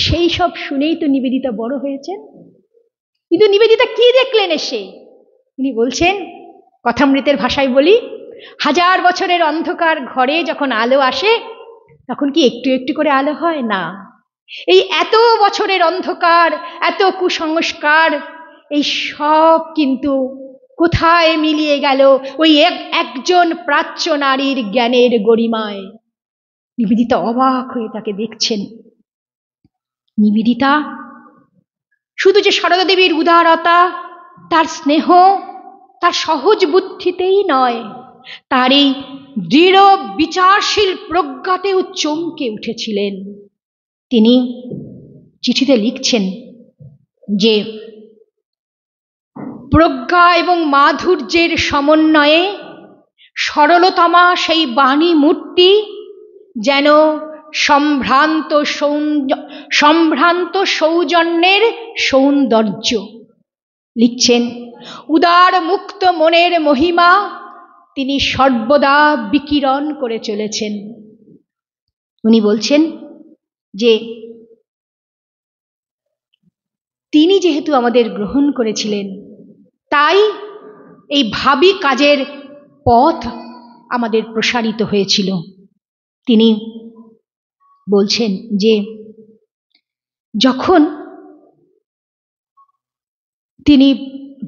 Speaker 1: সেই সব শুনেই তো নিবেদিতা বড় হয়েছেন কিন্তু নিবেদিতা কি দেখলেন এসে উনি বলছেন কথামৃতের ভাষায় বলি হাজার বছরের অন্ধকার ঘরে যখন আলো আসে তখন কি একটু একটু করে আলো হয় না এই এত বছরের অন্ধকার এত কুসংস্কার এই সব কিন্তু কোথায় মিলিয়ে গেল ওই এক একজন প্রাচ্য নারীর জ্ঞানের গরিমায় নিবেদিতা অবাক হয়ে তাকে দেখছেন নিবেদিতা শুধু যে সারদা দেবীর উদারতা তার স্নেহ তার সহজ বুদ্ধিতেই নয় তার এই দৃঢ় বিচারশীল প্রজ্ঞাতেও চমকে উঠেছিলেন তিনি চিঠিতে লিখছেন যে প্রজ্ঞা এবং মাধুর্যের সমন্বয়ে সরলতমা সেই বাণী মূর্তি যেন সম্ভ্রান্ত সম্ভ্রান্ত সৌজন্যের সৌন্দর্য লিখছেন উদার মুক্ত মনের মহিমা তিনি সর্বদা বিকিরণ করে চলেছেন উনি বলছেন যে তিনি যেহেতু আমাদের গ্রহণ করেছিলেন তাই এই ভাবি কাজের পথ আমাদের প্রসারিত হয়েছিল তিনি বলছেন যে যখন তিনি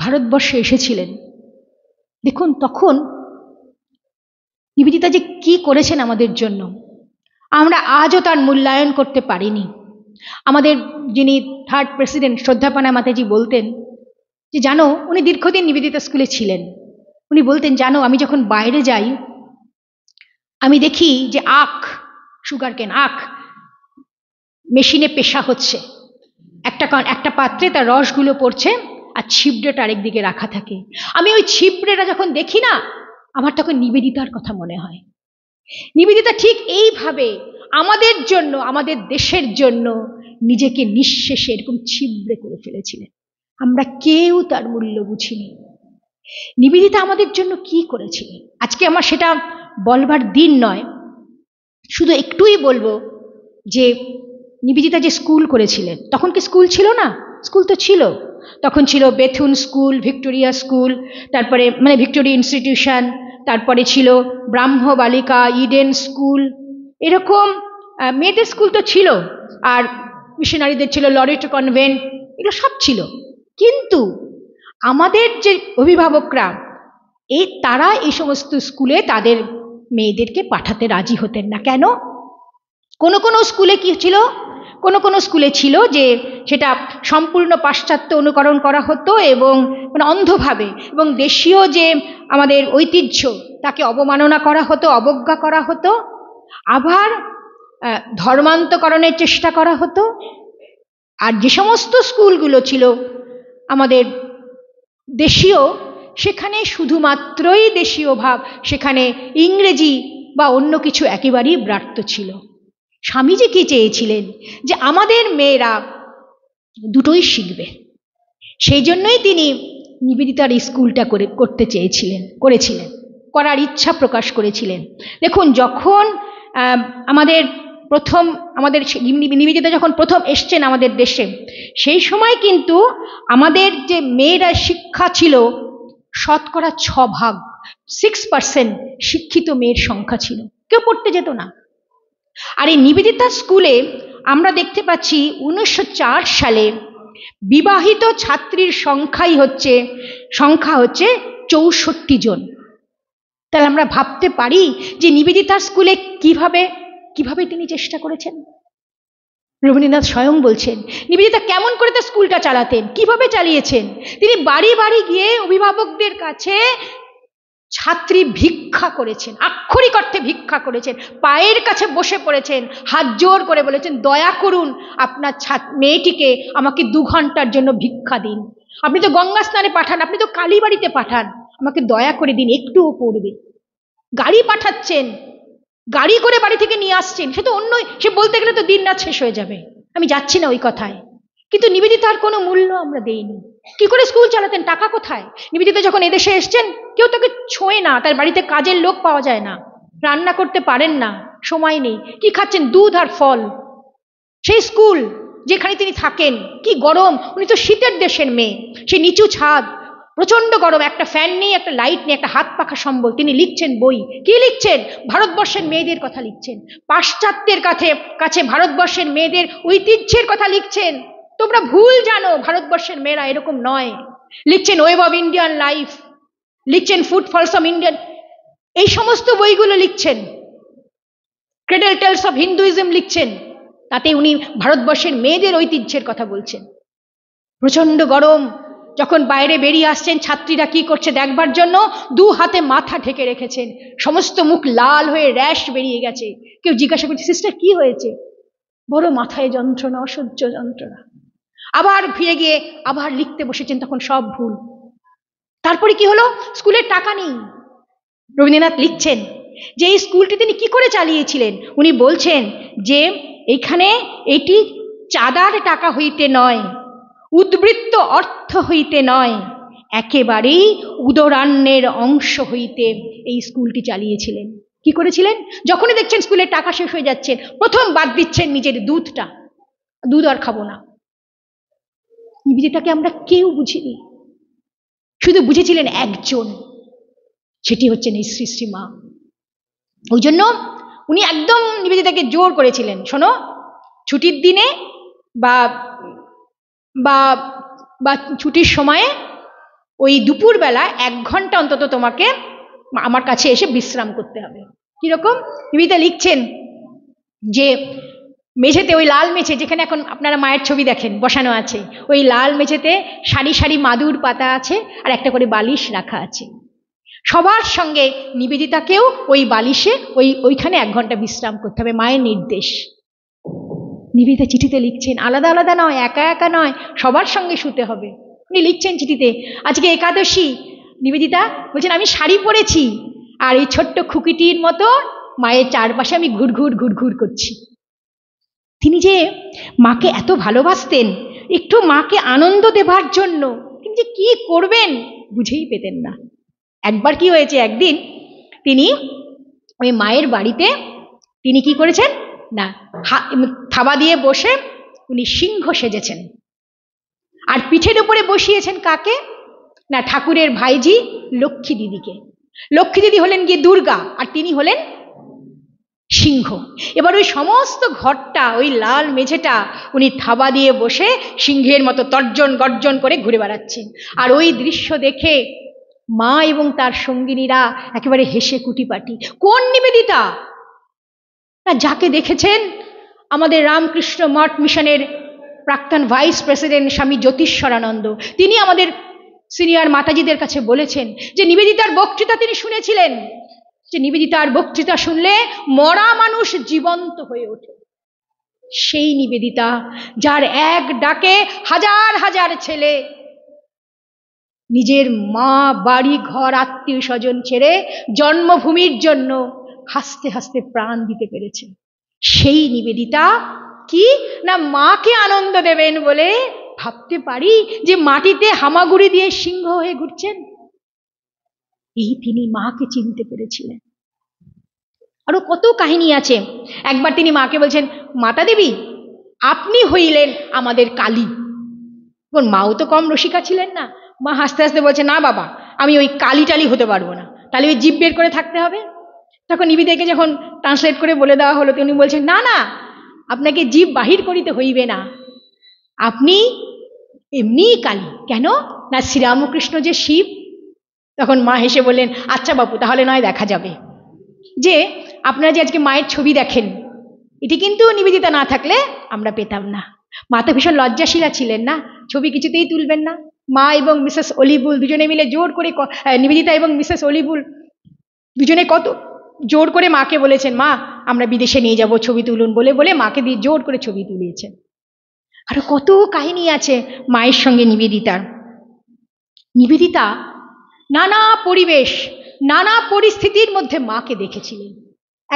Speaker 1: ভারতবর্ষে এসেছিলেন দেখুন তখন নিবেদিতা যে কি করেছেন আমাদের জন্য আমরা আজও তার মূল্যায়ন করতে পারিনি আমাদের যিনি থার্ড প্রেসিডেন্ট শ্রদ্ধাপানা মাতাজি বলতেন যে জানো উনি দীর্ঘদিন নিবেদিতা স্কুলে ছিলেন উনি বলতেন জানো আমি যখন বাইরে যাই আমি দেখি যে আখ সুগার কেন আখ মেশিনে পেশা হচ্ছে একটা একটা পাত্রে তার রসগুলো পড়ছে আর ছিপড়েটা আরেকদিকে রাখা থাকে আমি ওই ছিপড়েটা যখন দেখি না আমার তখন নিবেদিতার কথা মনে হয় নিবেদিতা ঠিক এইভাবে আমাদের জন্য আমাদের দেশের জন্য নিজেকে নিঃশেষে এরকম ছিবড়ে করে ফেলেছিলেন আমরা কেউ তার মূল্য বুঝিনি নিবেদিতা আমাদের জন্য কি করেছিলেন আজকে আমার সেটা বলবার দিন নয় শুধু একটুই বলবো যে নিবেদিতা যে স্কুল করেছিলেন তখন কি স্কুল ছিল না স্কুল তো ছিল তখন ছিল বেথুন স্কুল ভিক্টোরিয়া স্কুল তারপরে মানে ভিক্টোরিয়া ইনস্টিটিউশন তারপরে ছিল ব্রাহ্ম বালিকা ইডেন স্কুল এরকম মেয়েদের স্কুল তো ছিল আর মিশনারিদের ছিল লরেট কনভেন্ট এগুলো সব ছিল কিন্তু আমাদের যে অভিভাবকরা এ তারা এই সমস্ত স্কুলে তাদের মেয়েদেরকে পাঠাতে রাজি হতেন না কেন কোনো কোনো স্কুলে কি ছিল কোনো কোনো স্কুলে ছিল যে সেটা সম্পূর্ণ পাশ্চাত্য অনুকরণ করা হতো এবং মানে অন্ধভাবে এবং দেশীয় যে আমাদের ঐতিহ্য তাকে অবমাননা করা হতো অবজ্ঞা করা হতো আবার ধর্মান্তকরণের চেষ্টা করা হতো আর যে সমস্ত স্কুলগুলো ছিল আমাদের দেশীয় সেখানে শুধুমাত্রই দেশীয় ভাব সেখানে ইংরেজি বা অন্য কিছু একেবারেই ব্রাত্য ছিল স্বামীজি কি চেয়েছিলেন যে আমাদের মেয়েরা দুটোই শিখবে সেই জন্যই তিনি নিবেদিতার স্কুলটা করে করতে চেয়েছিলেন করেছিলেন করার ইচ্ছা প্রকাশ করেছিলেন দেখুন যখন আমাদের প্রথম আমাদের নিবেদিতা যখন প্রথম এসছেন আমাদের দেশে সেই সময় কিন্তু আমাদের যে মেয়েরা শিক্ষা ছিল শতকরা ছ ভাগ সিক্স পার্সেন্ট শিক্ষিত মেয়ের সংখ্যা ছিল কেউ পড়তে যেত না আর এই নিবেদিতা স্কুলে আমরা দেখতে পাচ্ছি উনিশশো সালে বিবাহিত ছাত্রীর সংখ্যাই হচ্ছে সংখ্যা হচ্ছে চৌষট্টি জন তাহলে আমরা ভাবতে পারি যে নিবেদিতা স্কুলে কিভাবে কিভাবে তিনি চেষ্টা করেছেন রবীন্দ্রনাথ স্বয়ং বলছেন নিবেদিতা কেমন করে তার স্কুলটা চালাতেন কিভাবে চালিয়েছেন তিনি বাড়ি বাড়ি গিয়ে অভিভাবকদের কাছে ছাত্রী ভিক্ষা করেছেন আক্ষরিক অর্থে ভিক্ষা করেছেন পায়ের কাছে বসে পড়েছেন হাত জোর করে বলেছেন দয়া করুন আপনার মেয়েটিকে আমাকে দু ঘন্টার জন্য ভিক্ষা দিন আপনি তো গঙ্গা স্নানে পাঠান আপনি তো কালীবাড়িতে পাঠান আমাকে দয়া করে দিন একটুও পড়বে গাড়ি পাঠাচ্ছেন গাড়ি করে বাড়ি থেকে নিয়ে আসছেন সে তো অন্য সে বলতে গেলে তো দিন রাত শেষ হয়ে যাবে আমি যাচ্ছি না ওই কথায় কিন্তু নিবেদিতার কোনো মূল্য আমরা দেইনি কি করে স্কুল চালাতেন টাকা কোথায় নিবেদিতা যখন এদেশে এসছেন কেউ তাকে ছোঁয়ে না তার বাড়িতে কাজের লোক পাওয়া যায় না রান্না করতে পারেন না সময় নেই কি খাচ্ছেন দুধ আর ফল সেই স্কুল যেখানে তিনি থাকেন কি গরম উনি তো শীতের দেশের মেয়ে সে নিচু ছাদ প্রচণ্ড গরম একটা ফ্যান নেই একটা লাইট নেই একটা হাত পাখা সম্বল তিনি লিখছেন বই কি লিখছেন ভারতবর্ষের মেয়েদের কথা লিখছেন পাশ্চাত্যের কাছে কাছে ভারতবর্ষের মেয়েদের ঐতিহ্যের কথা লিখছেন তোমরা ভুল জানো ভারতবর্ষের মেয়েরা এরকম নয় লিখছেন ওয়েব অব ইন্ডিয়ান লাইফ লিখছেন ফুড ফলস অব ইন্ডিয়ান এই সমস্ত বইগুলো লিখছেন ক্রেডেল টেলস অব হিন্দুইজম লিখছেন তাতে উনি ভারতবর্ষের মেয়েদের ঐতিহ্যের কথা বলছেন প্রচণ্ড গরম যখন বাইরে বেরিয়ে আসছেন ছাত্রীরা কি করছে দেখবার জন্য দু হাতে মাথা ঢেকে রেখেছেন সমস্ত মুখ লাল হয়ে র্যাশ বেরিয়ে গেছে কেউ জিজ্ঞাসা করছে সিস্টার কি হয়েছে বড় মাথায় যন্ত্রণা অসহ্য যন্ত্রণা আবার ফিরে গিয়ে আবার লিখতে বসেছেন তখন সব ভুল তারপরে কি হলো স্কুলের টাকা নেই রবীন্দ্রনাথ লিখছেন যে এই স্কুলটি তিনি কি করে চালিয়েছিলেন উনি বলছেন যে এখানে এটি চাঁদার টাকা হইতে নয় উদ্বৃত্ত অর্থ হইতে নয় একেবারেই উদরান্নের অংশ হইতে এই স্কুলটি চালিয়েছিলেন কি করেছিলেন যখনই দেখছেন স্কুলের টাকা শেষ হয়ে যাচ্ছে প্রথম বাদ দিচ্ছেন নিজের দুধটা দুধ আর খাবো না নিজেটাকে আমরা কেউ বুঝিনি শুধু বুঝেছিলেন একজন সেটি হচ্ছেন এই মা ওই জন্য উনি একদম নিবেদিতাকে জোর করেছিলেন শোনো ছুটির দিনে বা বা বা ছুটির সময়ে ওই দুপুরবেলা এক ঘন্টা অন্তত তোমাকে আমার কাছে এসে বিশ্রাম করতে হবে কীরকম নিবিতা লিখছেন যে মেঝেতে ওই লাল মেঝে যেখানে এখন আপনারা মায়ের ছবি দেখেন বসানো আছে ওই লাল মেঝেতে সারি সারি মাদুর পাতা আছে আর একটা করে বালিশ রাখা আছে সবার সঙ্গে নিবেদিতাকেও ওই বালিশে ওই ওইখানে এক ঘন্টা বিশ্রাম করতে হবে মায়ের নির্দেশ নিবেদিতা চিঠিতে লিখছেন আলাদা আলাদা নয় একা একা নয় সবার সঙ্গে শুতে হবে উনি লিখছেন চিঠিতে আজকে একাদশী নিবেদিতা বলছেন আমি শাড়ি পরেছি আর এই ছোট্ট খুকিটির মতো মায়ের চারপাশে আমি ঘুর ঘুর ঘুর ঘুর করছি তিনি যে মাকে এত ভালোবাসতেন একটু মাকে আনন্দ দেবার জন্য তিনি যে কী করবেন বুঝেই পেতেন না একবার কি হয়েছে একদিন তিনি ওই মায়ের বাড়িতে তিনি কি করেছেন না থাবা দিয়ে বসে উনি সিংহ সেজেছেন আর পিঠের উপরে বসিয়েছেন কাকে না ঠাকুরের ভাইজি লক্ষ্মী দিদিকে লক্ষ্মী দিদি হলেন গিয়ে দুর্গা আর তিনি হলেন সিংহ এবার ওই সমস্ত ঘরটা ওই লাল মেঝেটা উনি থাবা দিয়ে বসে সিংহের মতো তর্জন গর্জন করে ঘুরে বেড়াচ্ছেন আর ওই দৃশ্য দেখে মা এবং তার সঙ্গিনীরা একেবারে হেসে কুটিপাটি কোন নিবেদিতা যাকে দেখেছেন আমাদের রামকৃষ্ণ মঠ মিশনের প্রাক্তন ভাইস প্রেসিডেন্ট স্বামী জ্যোতিষ্বরানন্দ তিনি আমাদের সিনিয়র মাতাজিদের কাছে বলেছেন যে নিবেদিতার বক্তৃতা তিনি শুনেছিলেন যে নিবেদিতার বক্তৃতা শুনলে মরা মানুষ জীবন্ত হয়ে ওঠে সেই নিবেদিতা যার এক ডাকে হাজার হাজার ছেলে নিজের মা বাড়ি ঘর আত্মীয় স্বজন ছেড়ে জন্মভূমির জন্য হাসতে হাসতে প্রাণ দিতে পেরেছেন সেই নিবেদিতা কি না মাকে আনন্দ দেবেন বলে ভাবতে পারি যে মাটিতে হামাগুড়ি দিয়ে সিংহ হয়ে ঘুরছেন এই তিনি মাকে চিনতে পেরেছিলেন আরো কত কাহিনী আছে একবার তিনি মাকে বলছেন মাতা দেবী আপনি হইলেন আমাদের কালী মাও তো কম রসিকা ছিলেন না মা হাসতে হাসতে বলছে না বাবা আমি ওই কালি টালি হতে পারবো না তাহলে ওই জীব বের করে থাকতে হবে তখন ইবিদেরকে যখন ট্রান্সলেট করে বলে দেওয়া হলো তিনি বলছেন না না আপনাকে জীব বাহির করিতে হইবে না আপনি এমনিই কালী কেন না শ্রীরামকৃষ্ণ যে শিব তখন মা হেসে বললেন আচ্ছা বাপু তাহলে নয় দেখা যাবে যে আপনারা যে আজকে মায়ের ছবি দেখেন এটি কিন্তু নিবেদিতা না থাকলে আমরা পেতাম না মা তো ভীষণ লজ্জাশীলা ছিলেন না ছবি কিছুতেই তুলবেন না মা এবং মিসেস অলিবুল দুজনে মিলে জোর করে নিবেদিতা এবং মিসেস অলিবুল দুজনে কত জোর করে মাকে বলেছেন মা আমরা বিদেশে নিয়ে যাব ছবি তুলুন বলে বলে মাকে দিয়ে জোর করে ছবি তুলিয়েছেন আরও কত কাহিনী আছে মায়ের সঙ্গে নিবেদিতার নিবেদিতা নানা পরিবেশ নানা পরিস্থিতির মধ্যে মাকে দেখেছিলেন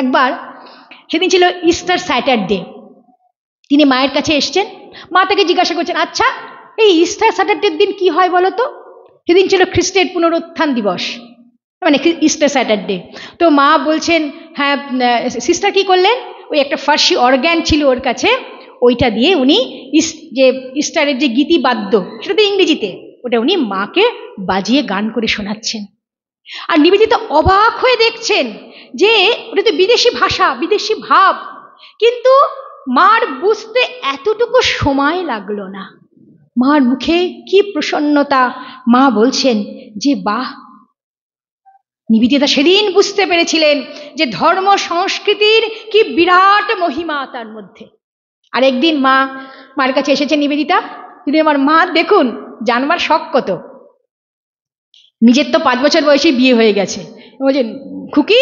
Speaker 1: একবার সেদিন ছিল ইস্টার স্যাটারডে তিনি মায়ের কাছে এসছেন মা তাকে জিজ্ঞাসা করছেন আচ্ছা এই ইস্টার স্যাটারডের দিন কি হয় বলো তো সেদিন ছিল খ্রিস্টের পুনরুত্থান দিবস মানে ইস্টার স্যাটারডে তো মা বলছেন হ্যাঁ সিস্টার কি করলেন ওই একটা ফার্সি অর্গ্যান ছিল ওর কাছে ওইটা দিয়ে উনি ইস যে ইস্টারের যে গীতি বাদ্য সেটা তো ইংরেজিতে ওটা উনি মাকে বাজিয়ে গান করে শোনাচ্ছেন আর নিবেদিতা অবাক হয়ে দেখছেন যে ওটা তো বিদেশি ভাষা বিদেশি ভাব কিন্তু মার বুঝতে এতটুকু সময় লাগলো না মার মুখে কি প্রসন্নতা মা বলছেন যে বাহ নিবেদিতা সেদিন বুঝতে পেরেছিলেন যে ধর্ম সংস্কৃতির কি বিরাট মহিমা তার মধ্যে আর একদিন মা মার কাছে এসেছে নিবেদিতা কিন্তু আমার মা দেখুন জানবার শখ কত নিজের তো পাঁচ বছর বয়সে বিয়ে হয়ে গেছে বলছেন খুকি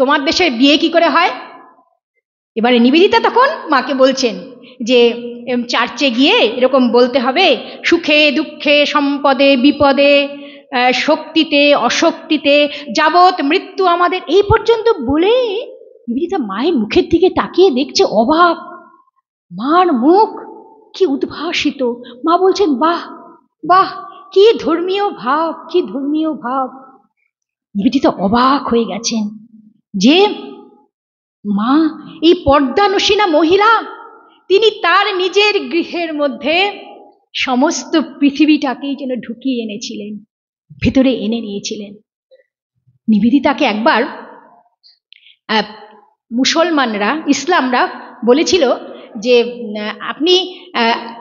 Speaker 1: তোমার দেশে বিয়ে কি করে হয় এবারে নিবেদিতা তখন মাকে বলছেন যে চার্চে গিয়ে এরকম বলতে হবে সুখে দুঃখে সম্পদে বিপদে শক্তিতে অশক্তিতে যাবৎ মৃত্যু আমাদের এই পর্যন্ত বলে নিবেদিতা মায়ের মুখের দিকে তাকিয়ে দেখছে অবাক মার মুখ কি উদ্ভাসিত মা বলছেন বাহ বাহ কি ধর্মীয় ভাব কি ধর্মীয় ভাব নিবেদিতা অবাক হয়ে গেছেন যে মা এই পর্দানসীনা মহিলা তিনি তার নিজের গৃহের মধ্যে সমস্ত পৃথিবীটাকেই যেন ঢুকিয়ে এনেছিলেন ভেতরে এনে নিয়েছিলেন নিবেদিতাকে একবার মুসলমানরা ইসলামরা বলেছিল যে আপনি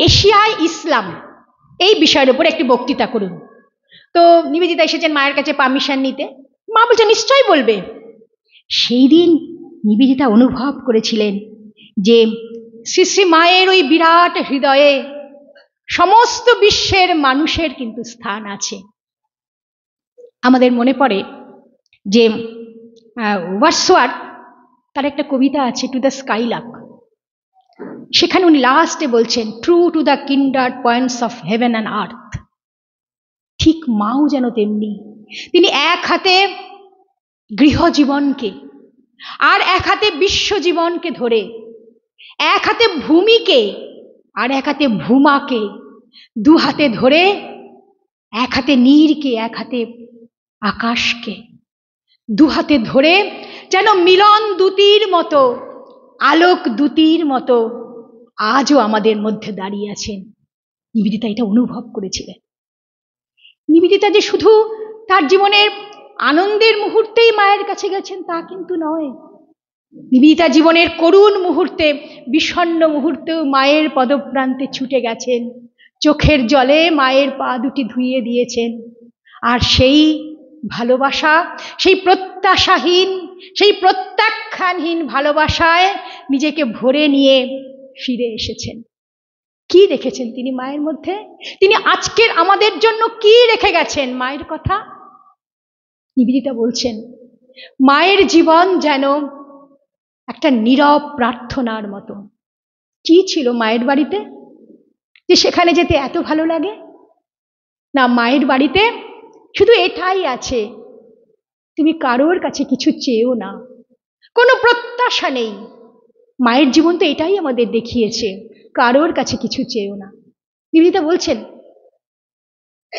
Speaker 1: এশিয়ায় ইসলাম এই বিষয়ের উপর একটি বক্তৃতা করুন তো নিবেদিতা এসেছেন মায়ের কাছে পারমিশন নিতে মা বলছে নিশ্চয়ই বলবে সেই দিন নিবেদিতা অনুভব করেছিলেন যে শ্রী শ্রী মায়ের ওই বিরাট হৃদয়ে সমস্ত বিশ্বের মানুষের কিন্তু স্থান আছে আমাদের মনে পড়ে যে ওয়ার্সওয়ার তার একটা কবিতা আছে টু দ্য লাক সেখানে উনি লাস্টে বলছেন true to the kindred points of heaven and earth ঠিক মাও যেন তেমনি তিনি এক হাতে গৃহজীবনকে আর এক হাতে বিশ্বজীবনকে ধরে এক হাতে ভূমিকে আর এক হাতে ভূমাকে দু হাতে ধরে এক হাতে নীরকে এক হাতে আকাশকে দুহাতে ধরে যেন মিলন দূতির মতো আলোক দূতির মতো আজও আমাদের মধ্যে দাঁড়িয়ে আছেন নিবেদিতা এটা অনুভব করেছিলেন নিবেদিতা যে শুধু তার জীবনের আনন্দের মুহূর্তেই মায়ের কাছে গেছেন তা কিন্তু নয় নিবেদিতা জীবনের করুণ মুহূর্তে বিষণ্ন মুহূর্তেও মায়ের পদপ্রান্তে ছুটে গেছেন চোখের জলে মায়ের পা দুটি ধুইয়ে দিয়েছেন আর সেই ভালোবাসা সেই প্রত্যাশাহীন সেই প্রত্যাখ্যানহীন ভালোবাসায় নিজেকে ভরে নিয়ে ফিরে এসেছেন কি রেখেছেন তিনি মায়ের মধ্যে তিনি আজকের আমাদের জন্য কি রেখে গেছেন মায়ের কথা নিবেদিতা বলছেন মায়ের জীবন যেন একটা নীরব প্রার্থনার মতো কি ছিল মায়ের বাড়িতে যে সেখানে যেতে এত ভালো লাগে না মায়ের বাড়িতে শুধু এটাই আছে তুমি কারোর কাছে কিছু চেয়েও না কোনো প্রত্যাশা নেই মায়ের জীবন তো এটাই আমাদের দেখিয়েছে কারোর কাছে কিছু চেয়েও না নিবেদিতা বলছেন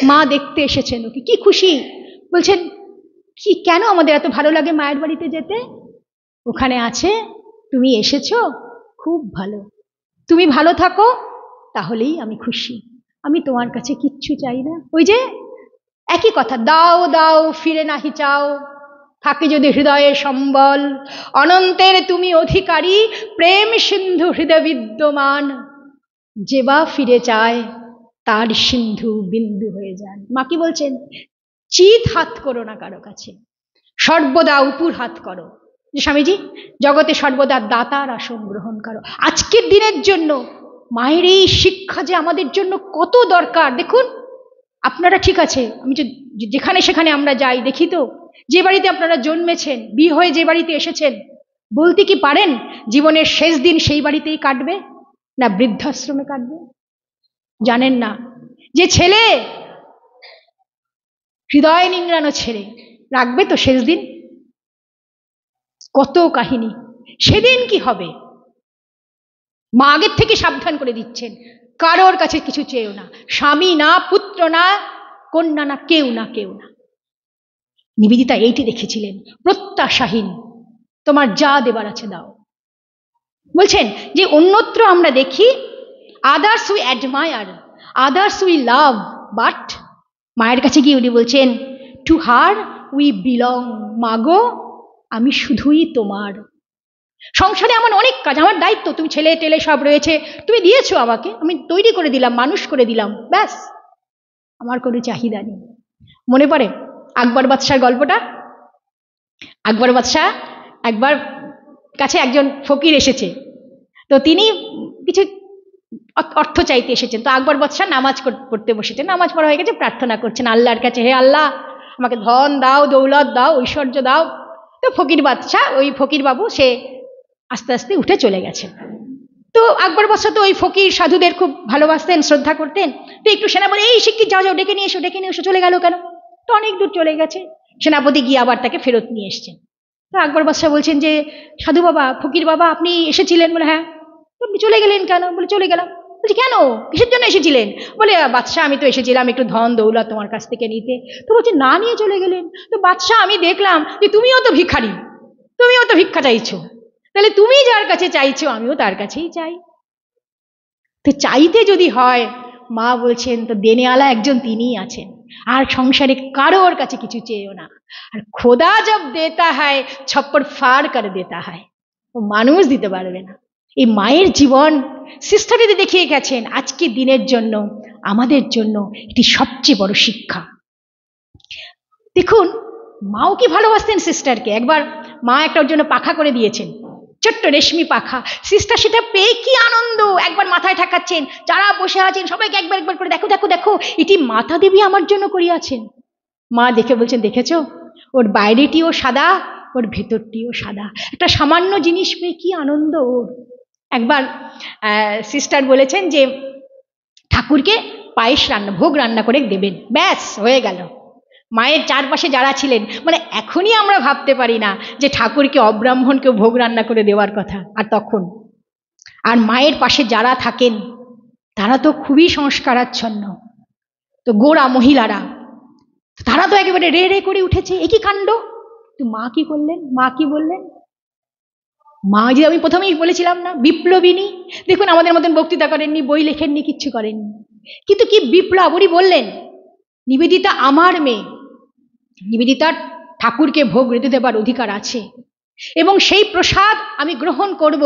Speaker 1: মা দেখতে এসেছেন ওকে কি খুশি বলছেন কি কেন আমাদের এত ভালো লাগে মায়ের বাড়িতে যেতে ওখানে আছে তুমি এসেছ খুব ভালো তুমি ভালো থাকো তাহলেই আমি খুশি আমি তোমার কাছে কিচ্ছু চাই না ওই যে একই কথা দাও দাও ফিরে নাহি চাও থাকে যদি হৃদয়ে সম্বল অনন্তের তুমি অধিকারী প্রেম সিন্ধু হৃদয় বিদ্যমান যে বা ফিরে চায় তার সিন্ধু বিন্দু হয়ে যান মা কি বলছেন চিত হাত করো না কারো কাছে সর্বদা উপুর হাত করো যে স্বামীজি জগতে সর্বদা দাতার আসন গ্রহণ করো আজকের দিনের জন্য মায়ের এই শিক্ষা যে আমাদের জন্য কত দরকার দেখুন আপনারা ঠিক আছে আমি যেখানে সেখানে আমরা যাই দেখি তো যে বাড়িতে আপনারা জন্মেছেন বিয়ে হয়ে যে বাড়িতে এসেছেন বলতে কি পারেন জীবনের শেষ দিন সেই বাড়িতেই কাটবে না বৃদ্ধাশ্রমে কাটবে জানেন না যে ছেলে হৃদয় নিংড়ানো ছেলে রাখবে তো শেষ দিন কত কাহিনী সেদিন কি হবে মা আগের থেকে সাবধান করে দিচ্ছেন কারোর কাছে কিছু চেয়েও না স্বামী না পুত্র না কন্যা না কেউ না কেউ না নিবেদিতা এইটি দেখেছিলেন প্রত্যাশাহীন তোমার যা দেবার আছে দাও বলছেন যে অন্যত্র আমরা দেখি others we admire others we love but মায়ের কাছে গিয়ে উনি বলছেন টু হার উই বিলং মাগো আমি শুধুই তোমার সংসারে এমন অনেক কাজ আমার দায়িত্ব তুমি ছেলে টেলে সব রয়েছে তুমি দিয়েছো আমাকে আমি তৈরি করে দিলাম মানুষ করে দিলাম ব্যাস আমার কোনো চাহিদা নেই মনে পড়ে আকবর বাদশার গল্পটা আকবর বাদশাহ একবার কাছে একজন ফকির এসেছে তো তিনি কিছু অর্থ চাইতে এসেছেন তো আকবর বাদশাহ নামাজ পড়তে বসেছেন নামাজ পড়া হয়ে গেছে প্রার্থনা করছেন আল্লাহর কাছে হে আল্লাহ আমাকে ধন দাও দৌলত দাও ঐশ্বর্য দাও তো ফকির বাদশাহ ওই ফকির বাবু সে আস্তে আস্তে উঠে চলে গেছে তো আকবর বসা তো ওই ফকির সাধুদের খুব ভালোবাসতেন শ্রদ্ধা করতেন তো একটু সেনাপতি এই শিক্ষিত যাও যাও ডেকে নিয়ে এসো ডেকে নিয়ে এসো চলে গেল কেন তো অনেক দূর চলে গেছে সেনাপতি গিয়ে আবার তাকে ফেরত নিয়ে এসছেন তো আকবর বাদশাহ বলছেন যে সাধু বাবা ফকির বাবা আপনি এসেছিলেন বলে হ্যাঁ আপনি চলে গেলেন কেন বলে চলে গেলাম বলছি কেন কিসের জন্য এসেছিলেন বলে বাদশাহ আমি তো এসেছিলাম একটু ধন দৌলত তোমার কাছ থেকে নিতে তো বলছে না নিয়ে চলে গেলেন তো বাদশাহ আমি দেখলাম যে তুমিও তো ভিক্ষারী তুমিও তো ভিক্ষা চাইছো তাহলে তুমি যার কাছে চাইছো আমিও তার কাছেই চাই তো চাইতে যদি হয় মা বলছেন তো দেনেওয়ালা একজন তিনিই আছেন আর সংসারে কারোর কাছে কিছু চেয়েও না আর খোদা যব দেতা হয় ছপ্পর ফার করে দেতা হয় ও মানুষ দিতে পারবে না এই মায়ের জীবন সিস্টারিতে দেখিয়ে গেছেন আজকে দিনের জন্য আমাদের জন্য এটি সবচেয়ে বড় শিক্ষা দেখুন মাও কি ভালোবাসতেন সিস্টারকে একবার মা একটা ওর জন্য পাখা করে দিয়েছেন ছোট্ট রেশমি পাখা সিস্টার সেটা পেয়ে কি আনন্দ একবার মাথায় ঠেকাচ্ছেন যারা বসে আছেন সবাইকে একবার একবার করে দেখো দেখো দেখো এটি মাতা দেবী আমার জন্য করিয়াছেন মা দেখে বলছেন দেখেছ ওর বাইরেটিও সাদা ওর ভেতরটিও সাদা একটা সামান্য জিনিস পেয়ে কি আনন্দ ওর একবার সিস্টার বলেছেন যে ঠাকুরকে পায়েস রান্না ভোগ রান্না করে দেবেন ব্যাস হয়ে গেল মায়ের চারপাশে যারা ছিলেন মানে এখনই আমরা ভাবতে পারি না যে ঠাকুরকে অব্রাহ্মণকে ভোগ রান্না করে দেওয়ার কথা আর তখন আর মায়ের পাশে যারা থাকেন তারা তো খুবই সংস্কারাচ্ছন্ন তো গোড়া মহিলারা তারা তো একেবারে রে রে করে উঠেছে একই কাণ্ড তো মা কি করলেন মা কি বললেন মা যে আমি প্রথমেই বলেছিলাম না বিপ্লবিনী দেখুন আমাদের মতন বক্তৃতা করেননি বই লেখেননি কিচ্ছু করেননি কিন্তু কি বিপ্লব উনি বললেন নিবেদিতা আমার মেয়ে নিবেদিতার ঠাকুরকে ভোগ রেঁধে দেবার অধিকার আছে এবং সেই প্রসাদ আমি গ্রহণ করব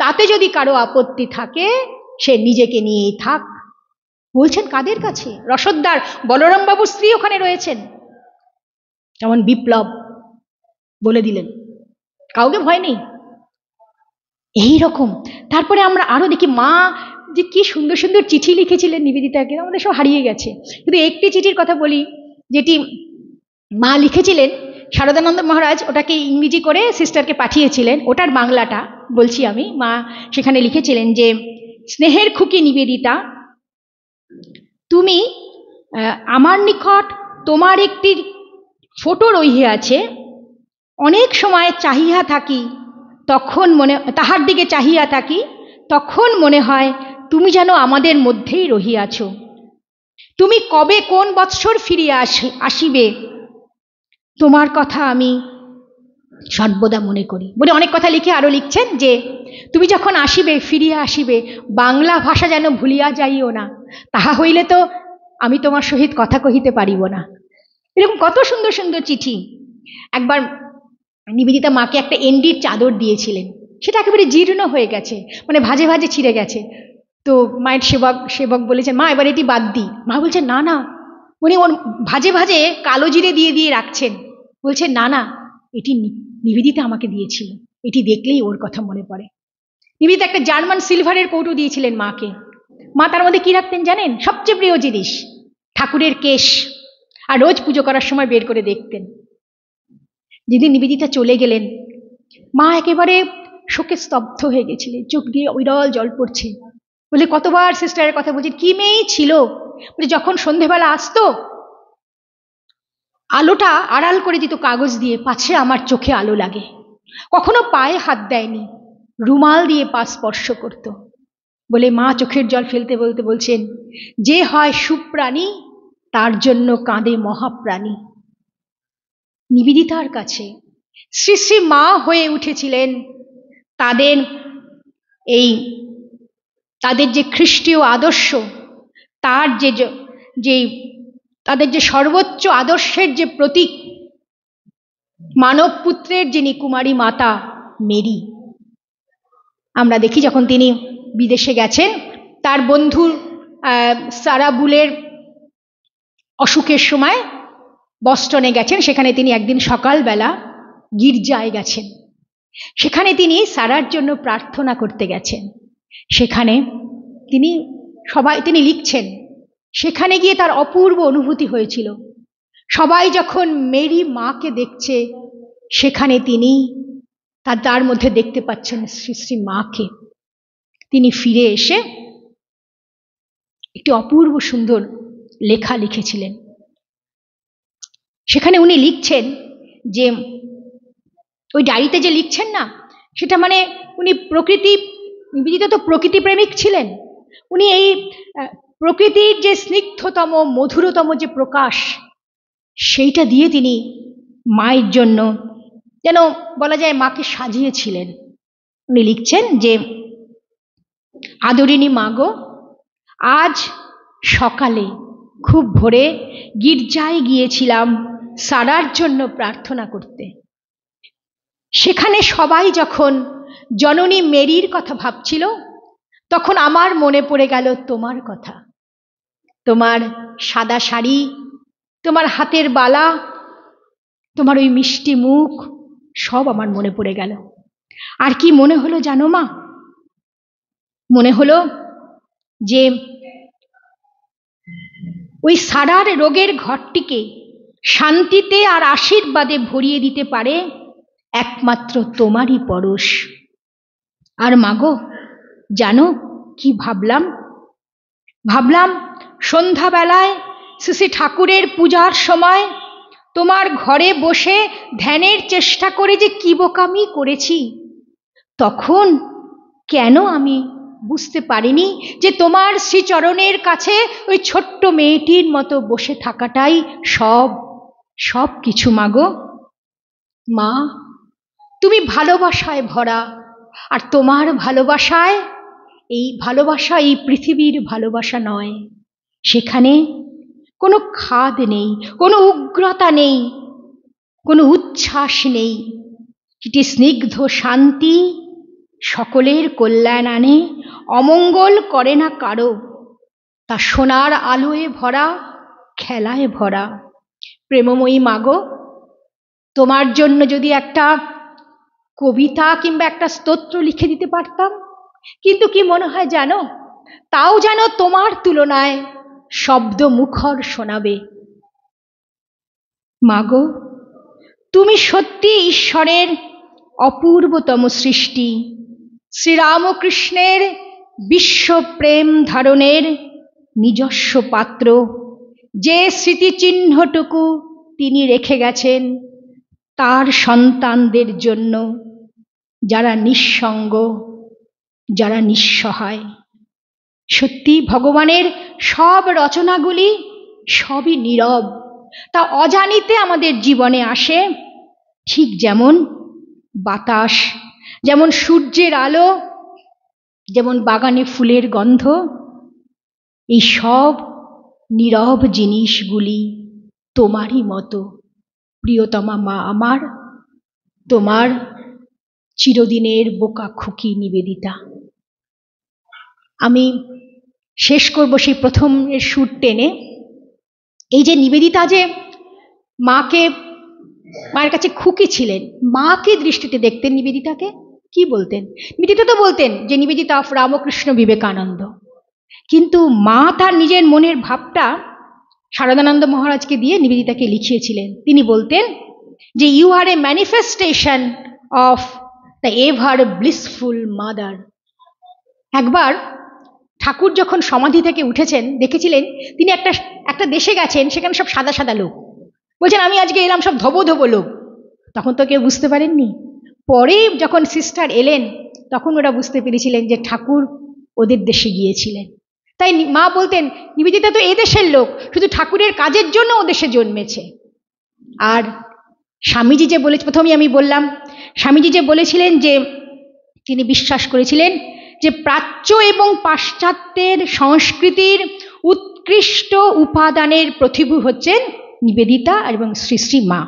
Speaker 1: তাতে যদি কারো আপত্তি থাকে সে নিজেকে নিয়েই থাক বলছেন কাদের কাছে রসদ্দার বলরামবাবুর স্ত্রী ওখানে রয়েছেন যেমন বিপ্লব বলে দিলেন কাউকে ভয় নেই এই রকম তারপরে আমরা আরও দেখি মা যে কি সুন্দর সুন্দর চিঠি লিখেছিলেন নিবেদিতাকে আমাদের সব হারিয়ে গেছে কিন্তু একটি চিঠির কথা বলি যেটি মা লিখেছিলেন শারদানন্দ মহারাজ ওটাকে ইংরেজি করে সিস্টারকে পাঠিয়েছিলেন ওটার বাংলাটা বলছি আমি মা সেখানে লিখেছিলেন যে স্নেহের খুকি নিবেদিতা তুমি আমার নিকট তোমার একটি ফটো রহিয়াছে অনেক সময় চাহিয়া থাকি তখন মনে তাহার দিকে চাহিয়া থাকি তখন মনে হয় তুমি যেন আমাদের মধ্যেই রহিয়াছ তুমি কবে কোন বৎসর ফিরিয়া আসি আসিবে তোমার কথা আমি সর্বদা মনে করি বলে অনেক কথা লিখে আরও লিখছেন যে তুমি যখন আসিবে ফিরিয়া আসিবে বাংলা ভাষা যেন ভুলিয়া যাইও না তাহা হইলে তো আমি তোমার সহিত কথা কহিতে পারিব না এরকম কত সুন্দর সুন্দর চিঠি একবার নিবেদিতা মাকে একটা এন্ডির চাদর দিয়েছিলেন সেটা একেবারে জীর্ণ হয়ে গেছে মানে ভাজে ভাজে ছিঁড়ে গেছে তো মায়ের সেবক সেবক বলেছেন মা এবার এটি বাদ দিই মা বলছে না না উনি ওর ভাজে ভাজে কালো জিরে দিয়ে দিয়ে রাখছেন বলছে না না এটি নিবেদিতা আমাকে দিয়েছিল এটি দেখলেই ওর কথা মনে পড়ে নিবেদিতা একটা জার্মান সিলভারের কৌটো দিয়েছিলেন মাকে মা তার মধ্যে কী রাখতেন জানেন সবচেয়ে প্রিয় জিনিস ঠাকুরের কেশ আর রোজ পুজো করার সময় বের করে দেখতেন যেদিন নিবেদিতা চলে গেলেন মা একেবারে শোকে স্তব্ধ হয়ে গেছিলেন চোখ দিয়ে বিরল জল পড়ছে বলে কতবার সিস্টারের কথা বলছেন কি মেয়েই ছিল বলে যখন সন্ধেবেলা আসতো আলোটা আড়াল করে দিত কাগজ দিয়ে পাছে আমার চোখে আলো লাগে কখনো পায়ে হাত দেয়নি রুমাল দিয়ে পা স্পর্শ করত বলে মা চোখের জল ফেলতে বলতে বলছেন যে হয় সুপ্রাণী তার জন্য কাঁদে মহাপ্রাণী নিবেদিতার কাছে শ্রী শ্রী মা হয়ে উঠেছিলেন তাদের এই তাদের যে খ্রিস্টীয় আদর্শ তার যে যে তাদের যে সর্বোচ্চ আদর্শের যে প্রতীক মানব পুত্রের যিনি কুমারী মাতা মেরি আমরা দেখি যখন তিনি বিদেশে গেছেন তার বন্ধু সারাবুলের অসুখের সময় বস্টনে গেছেন সেখানে তিনি একদিন সকালবেলা গির্জায় গেছেন সেখানে তিনি সারার জন্য প্রার্থনা করতে গেছেন সেখানে তিনি সবাই তিনি লিখছেন সেখানে গিয়ে তার অপূর্ব অনুভূতি হয়েছিল সবাই যখন মেরি মাকে দেখছে সেখানে তিনি তার তার মধ্যে দেখতে পাচ্ছেন শ্রী শ্রী মাকে তিনি ফিরে এসে একটি অপূর্ব সুন্দর লেখা লিখেছিলেন সেখানে উনি লিখছেন যে ওই ডায়েরিতে যে লিখছেন না সেটা মানে উনি প্রকৃতি নিবেদিত তো প্রকৃতি প্রেমিক ছিলেন উনি এই প্রকৃতির যে স্নিগ্ধতম মধুরতম যে প্রকাশ সেইটা দিয়ে তিনি মায়ের জন্য যেন বলা যায় মাকে সাজিয়েছিলেন উনি লিখছেন যে আদরিণী গো আজ সকালে খুব ভোরে গির্জায় গিয়েছিলাম সারার জন্য প্রার্থনা করতে সেখানে সবাই যখন জননী মেরির কথা ভাবছিল তখন আমার মনে পড়ে গেল তোমার কথা তোমার সাদা শাড়ি তোমার হাতের বালা তোমার ওই মিষ্টি মুখ সব আমার মনে পড়ে গেল আর কি মনে হলো জানো মা মনে হলো যে ওই সারার রোগের ঘরটিকে শান্তিতে আর আশীর্বাদে ভরিয়ে দিতে পারে একমাত্র তোমারই পরশ আর মাগো জানো কি ভাবলাম ভাবলাম সন্ধ্যাবেলায় শ্রী শ্রী ঠাকুরের পূজার সময় তোমার ঘরে বসে ধ্যানের চেষ্টা করে যে কী বোকামি করেছি তখন কেন আমি বুঝতে পারিনি যে তোমার শ্রীচরণের কাছে ওই ছোট্ট মেয়েটির মতো বসে থাকাটাই সব সব কিছু মাগো মা তুমি ভালোবাসায় ভরা আর তোমার ভালোবাসায় এই ভালোবাসা এই পৃথিবীর ভালোবাসা নয় সেখানে কোনো খাদ নেই কোনো উগ্রতা নেই কোনো উচ্ছ্বাস নেই এটি স্নিগ্ধ শান্তি সকলের কল্যাণ আনে অমঙ্গল করে না কারো তা সোনার আলোয় ভরা খেলায় ভরা প্রেমময়ী মাগো তোমার জন্য যদি একটা কবিতা কিংবা একটা স্তোত্র লিখে দিতে পারতাম কিন্তু কি মনে হয় জানো তাও যেন তোমার তুলনায় শব্দ মুখর শোনাবে মাগো তুমি সত্যি ঈশ্বরের অপূর্বতম সৃষ্টি শ্রীরামকৃষ্ণের বিশ্বপ্রেম ধারণের নিজস্ব পাত্র যে স্মৃতিচিহ্নটুকু তিনি রেখে গেছেন তার সন্তানদের জন্য যারা নিঃসঙ্গ যারা নিঃসহায় সত্যি ভগবানের সব রচনাগুলি সবই নীরব তা অজানিতে আমাদের জীবনে আসে ঠিক যেমন বাতাস যেমন সূর্যের আলো যেমন বাগানে ফুলের গন্ধ এই সব নীরব জিনিসগুলি তোমারই মতো প্রিয়তমা মা আমার তোমার চিরদিনের বোকা খুকি নিবেদিতা আমি শেষ করব সেই প্রথম সুর টেনে এই যে নিবেদিতা যে মাকে মায়ের কাছে খুকি ছিলেন মাকে দৃষ্টিতে দেখতেন নিবেদিতাকে কি বলতেন নিবেদিতা তো বলতেন যে নিবেদিতা অফ রামকৃষ্ণ বিবেকানন্দ কিন্তু মা তার নিজের মনের ভাবটা শারদানন্দ মহারাজকে দিয়ে নিবেদিতাকে লিখিয়েছিলেন তিনি বলতেন যে you are a manifestation of the ever blissful mother একবার ঠাকুর যখন সমাধি থেকে উঠেছেন দেখেছিলেন তিনি একটা একটা দেশে গেছেন সেখানে সব সাদা সাদা লোক বলছেন আমি আজকে এলাম সব ধবো ধবো লোক তখন তো কেউ বুঝতে পারেননি পরে যখন সিস্টার এলেন তখন ওরা বুঝতে পেরেছিলেন যে ঠাকুর ওদের দেশে গিয়েছিলেন তাই মা বলতেন নিবেদিতা তো এদেশের লোক শুধু ঠাকুরের কাজের জন্য ও দেশে জন্মেছে আর স্বামীজি যে বলে প্রথমেই আমি বললাম স্বামীজি যে বলেছিলেন যে তিনি বিশ্বাস করেছিলেন যে প্রাচ্য এবং পাশ্চাত্যের সংস্কৃতির উৎকৃষ্ট উপাদানের প্রতিভু হচ্ছেন নিবেদিতা এবং শ্রী শ্রী মা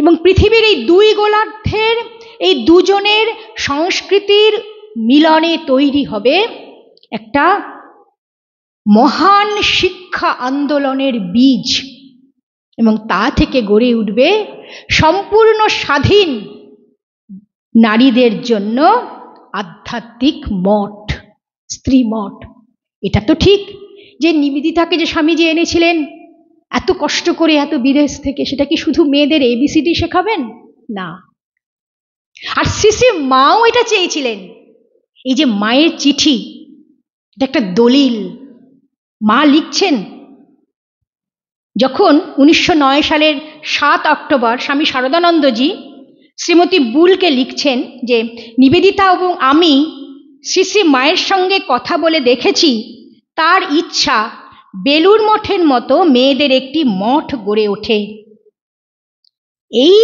Speaker 1: এবং পৃথিবীর এই দুই গোলার্ধের এই দুজনের সংস্কৃতির মিলনে তৈরি হবে একটা মহান শিক্ষা আন্দোলনের বীজ এবং তা থেকে গড়ে উঠবে সম্পূর্ণ স্বাধীন নারীদের জন্য আধ্যাত্মিক মঠ স্ত্রী মঠ এটা তো ঠিক যে নিবেদিতাকে যে স্বামীজি এনেছিলেন এত কষ্ট করে এত বিদেশ থেকে সেটা কি শুধু মেয়েদের এবিসিডি শেখাবেন না আর শিশির মাও এটা চেয়েছিলেন এই যে মায়ের চিঠি এটা একটা দলিল মা লিখছেন যখন উনিশশো সালের সাত অক্টোবর স্বামী শারদানন্দজি শ্রীমতী বুলকে লিখছেন যে নিবেদিতা এবং আমি শ্রী শ্রী মায়ের সঙ্গে কথা বলে দেখেছি তার ইচ্ছা বেলুর মঠের মতো মেয়েদের একটি মঠ গড়ে ওঠে এই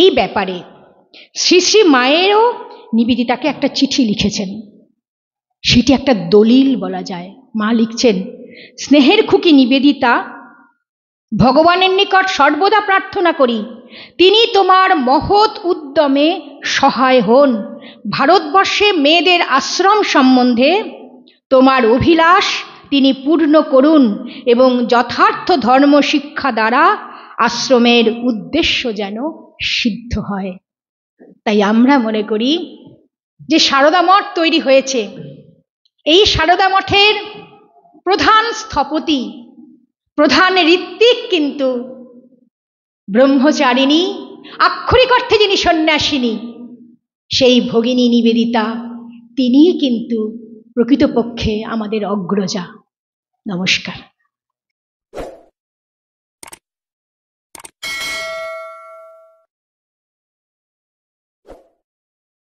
Speaker 1: এই ব্যাপারে শ্রী শ্রী মায়েরও নিবেদিতাকে একটা চিঠি লিখেছেন সেটি একটা দলিল বলা যায় মা লিখছেন স্নেহের খুকি নিবেদিতা ভগবানের নিকট সর্বদা প্রার্থনা করি তিনি তোমার মহৎ উদ্যমে সহায় হন ভারতবর্ষে মেয়েদের আশ্রম সম্বন্ধে তোমার অভিলাষ তিনি পূর্ণ করুন এবং যথার্থ ধর্ম শিক্ষা দ্বারা আশ্রমের উদ্দেশ্য যেন সিদ্ধ হয় তাই আমরা মনে করি যে সারদা মঠ তৈরি হয়েছে এই সারদা মঠের প্রধান স্থপতি প্রধান ঋত্বিক কিন্তু ব্রহ্মচারিণী আক্ষরিক অর্থে যিনি সন্ন্যাসিনী সেই ভগিনী নিবেদিতা তিনিই কিন্তু প্রকৃতপক্ষে আমাদের অগ্রজা নমস্কার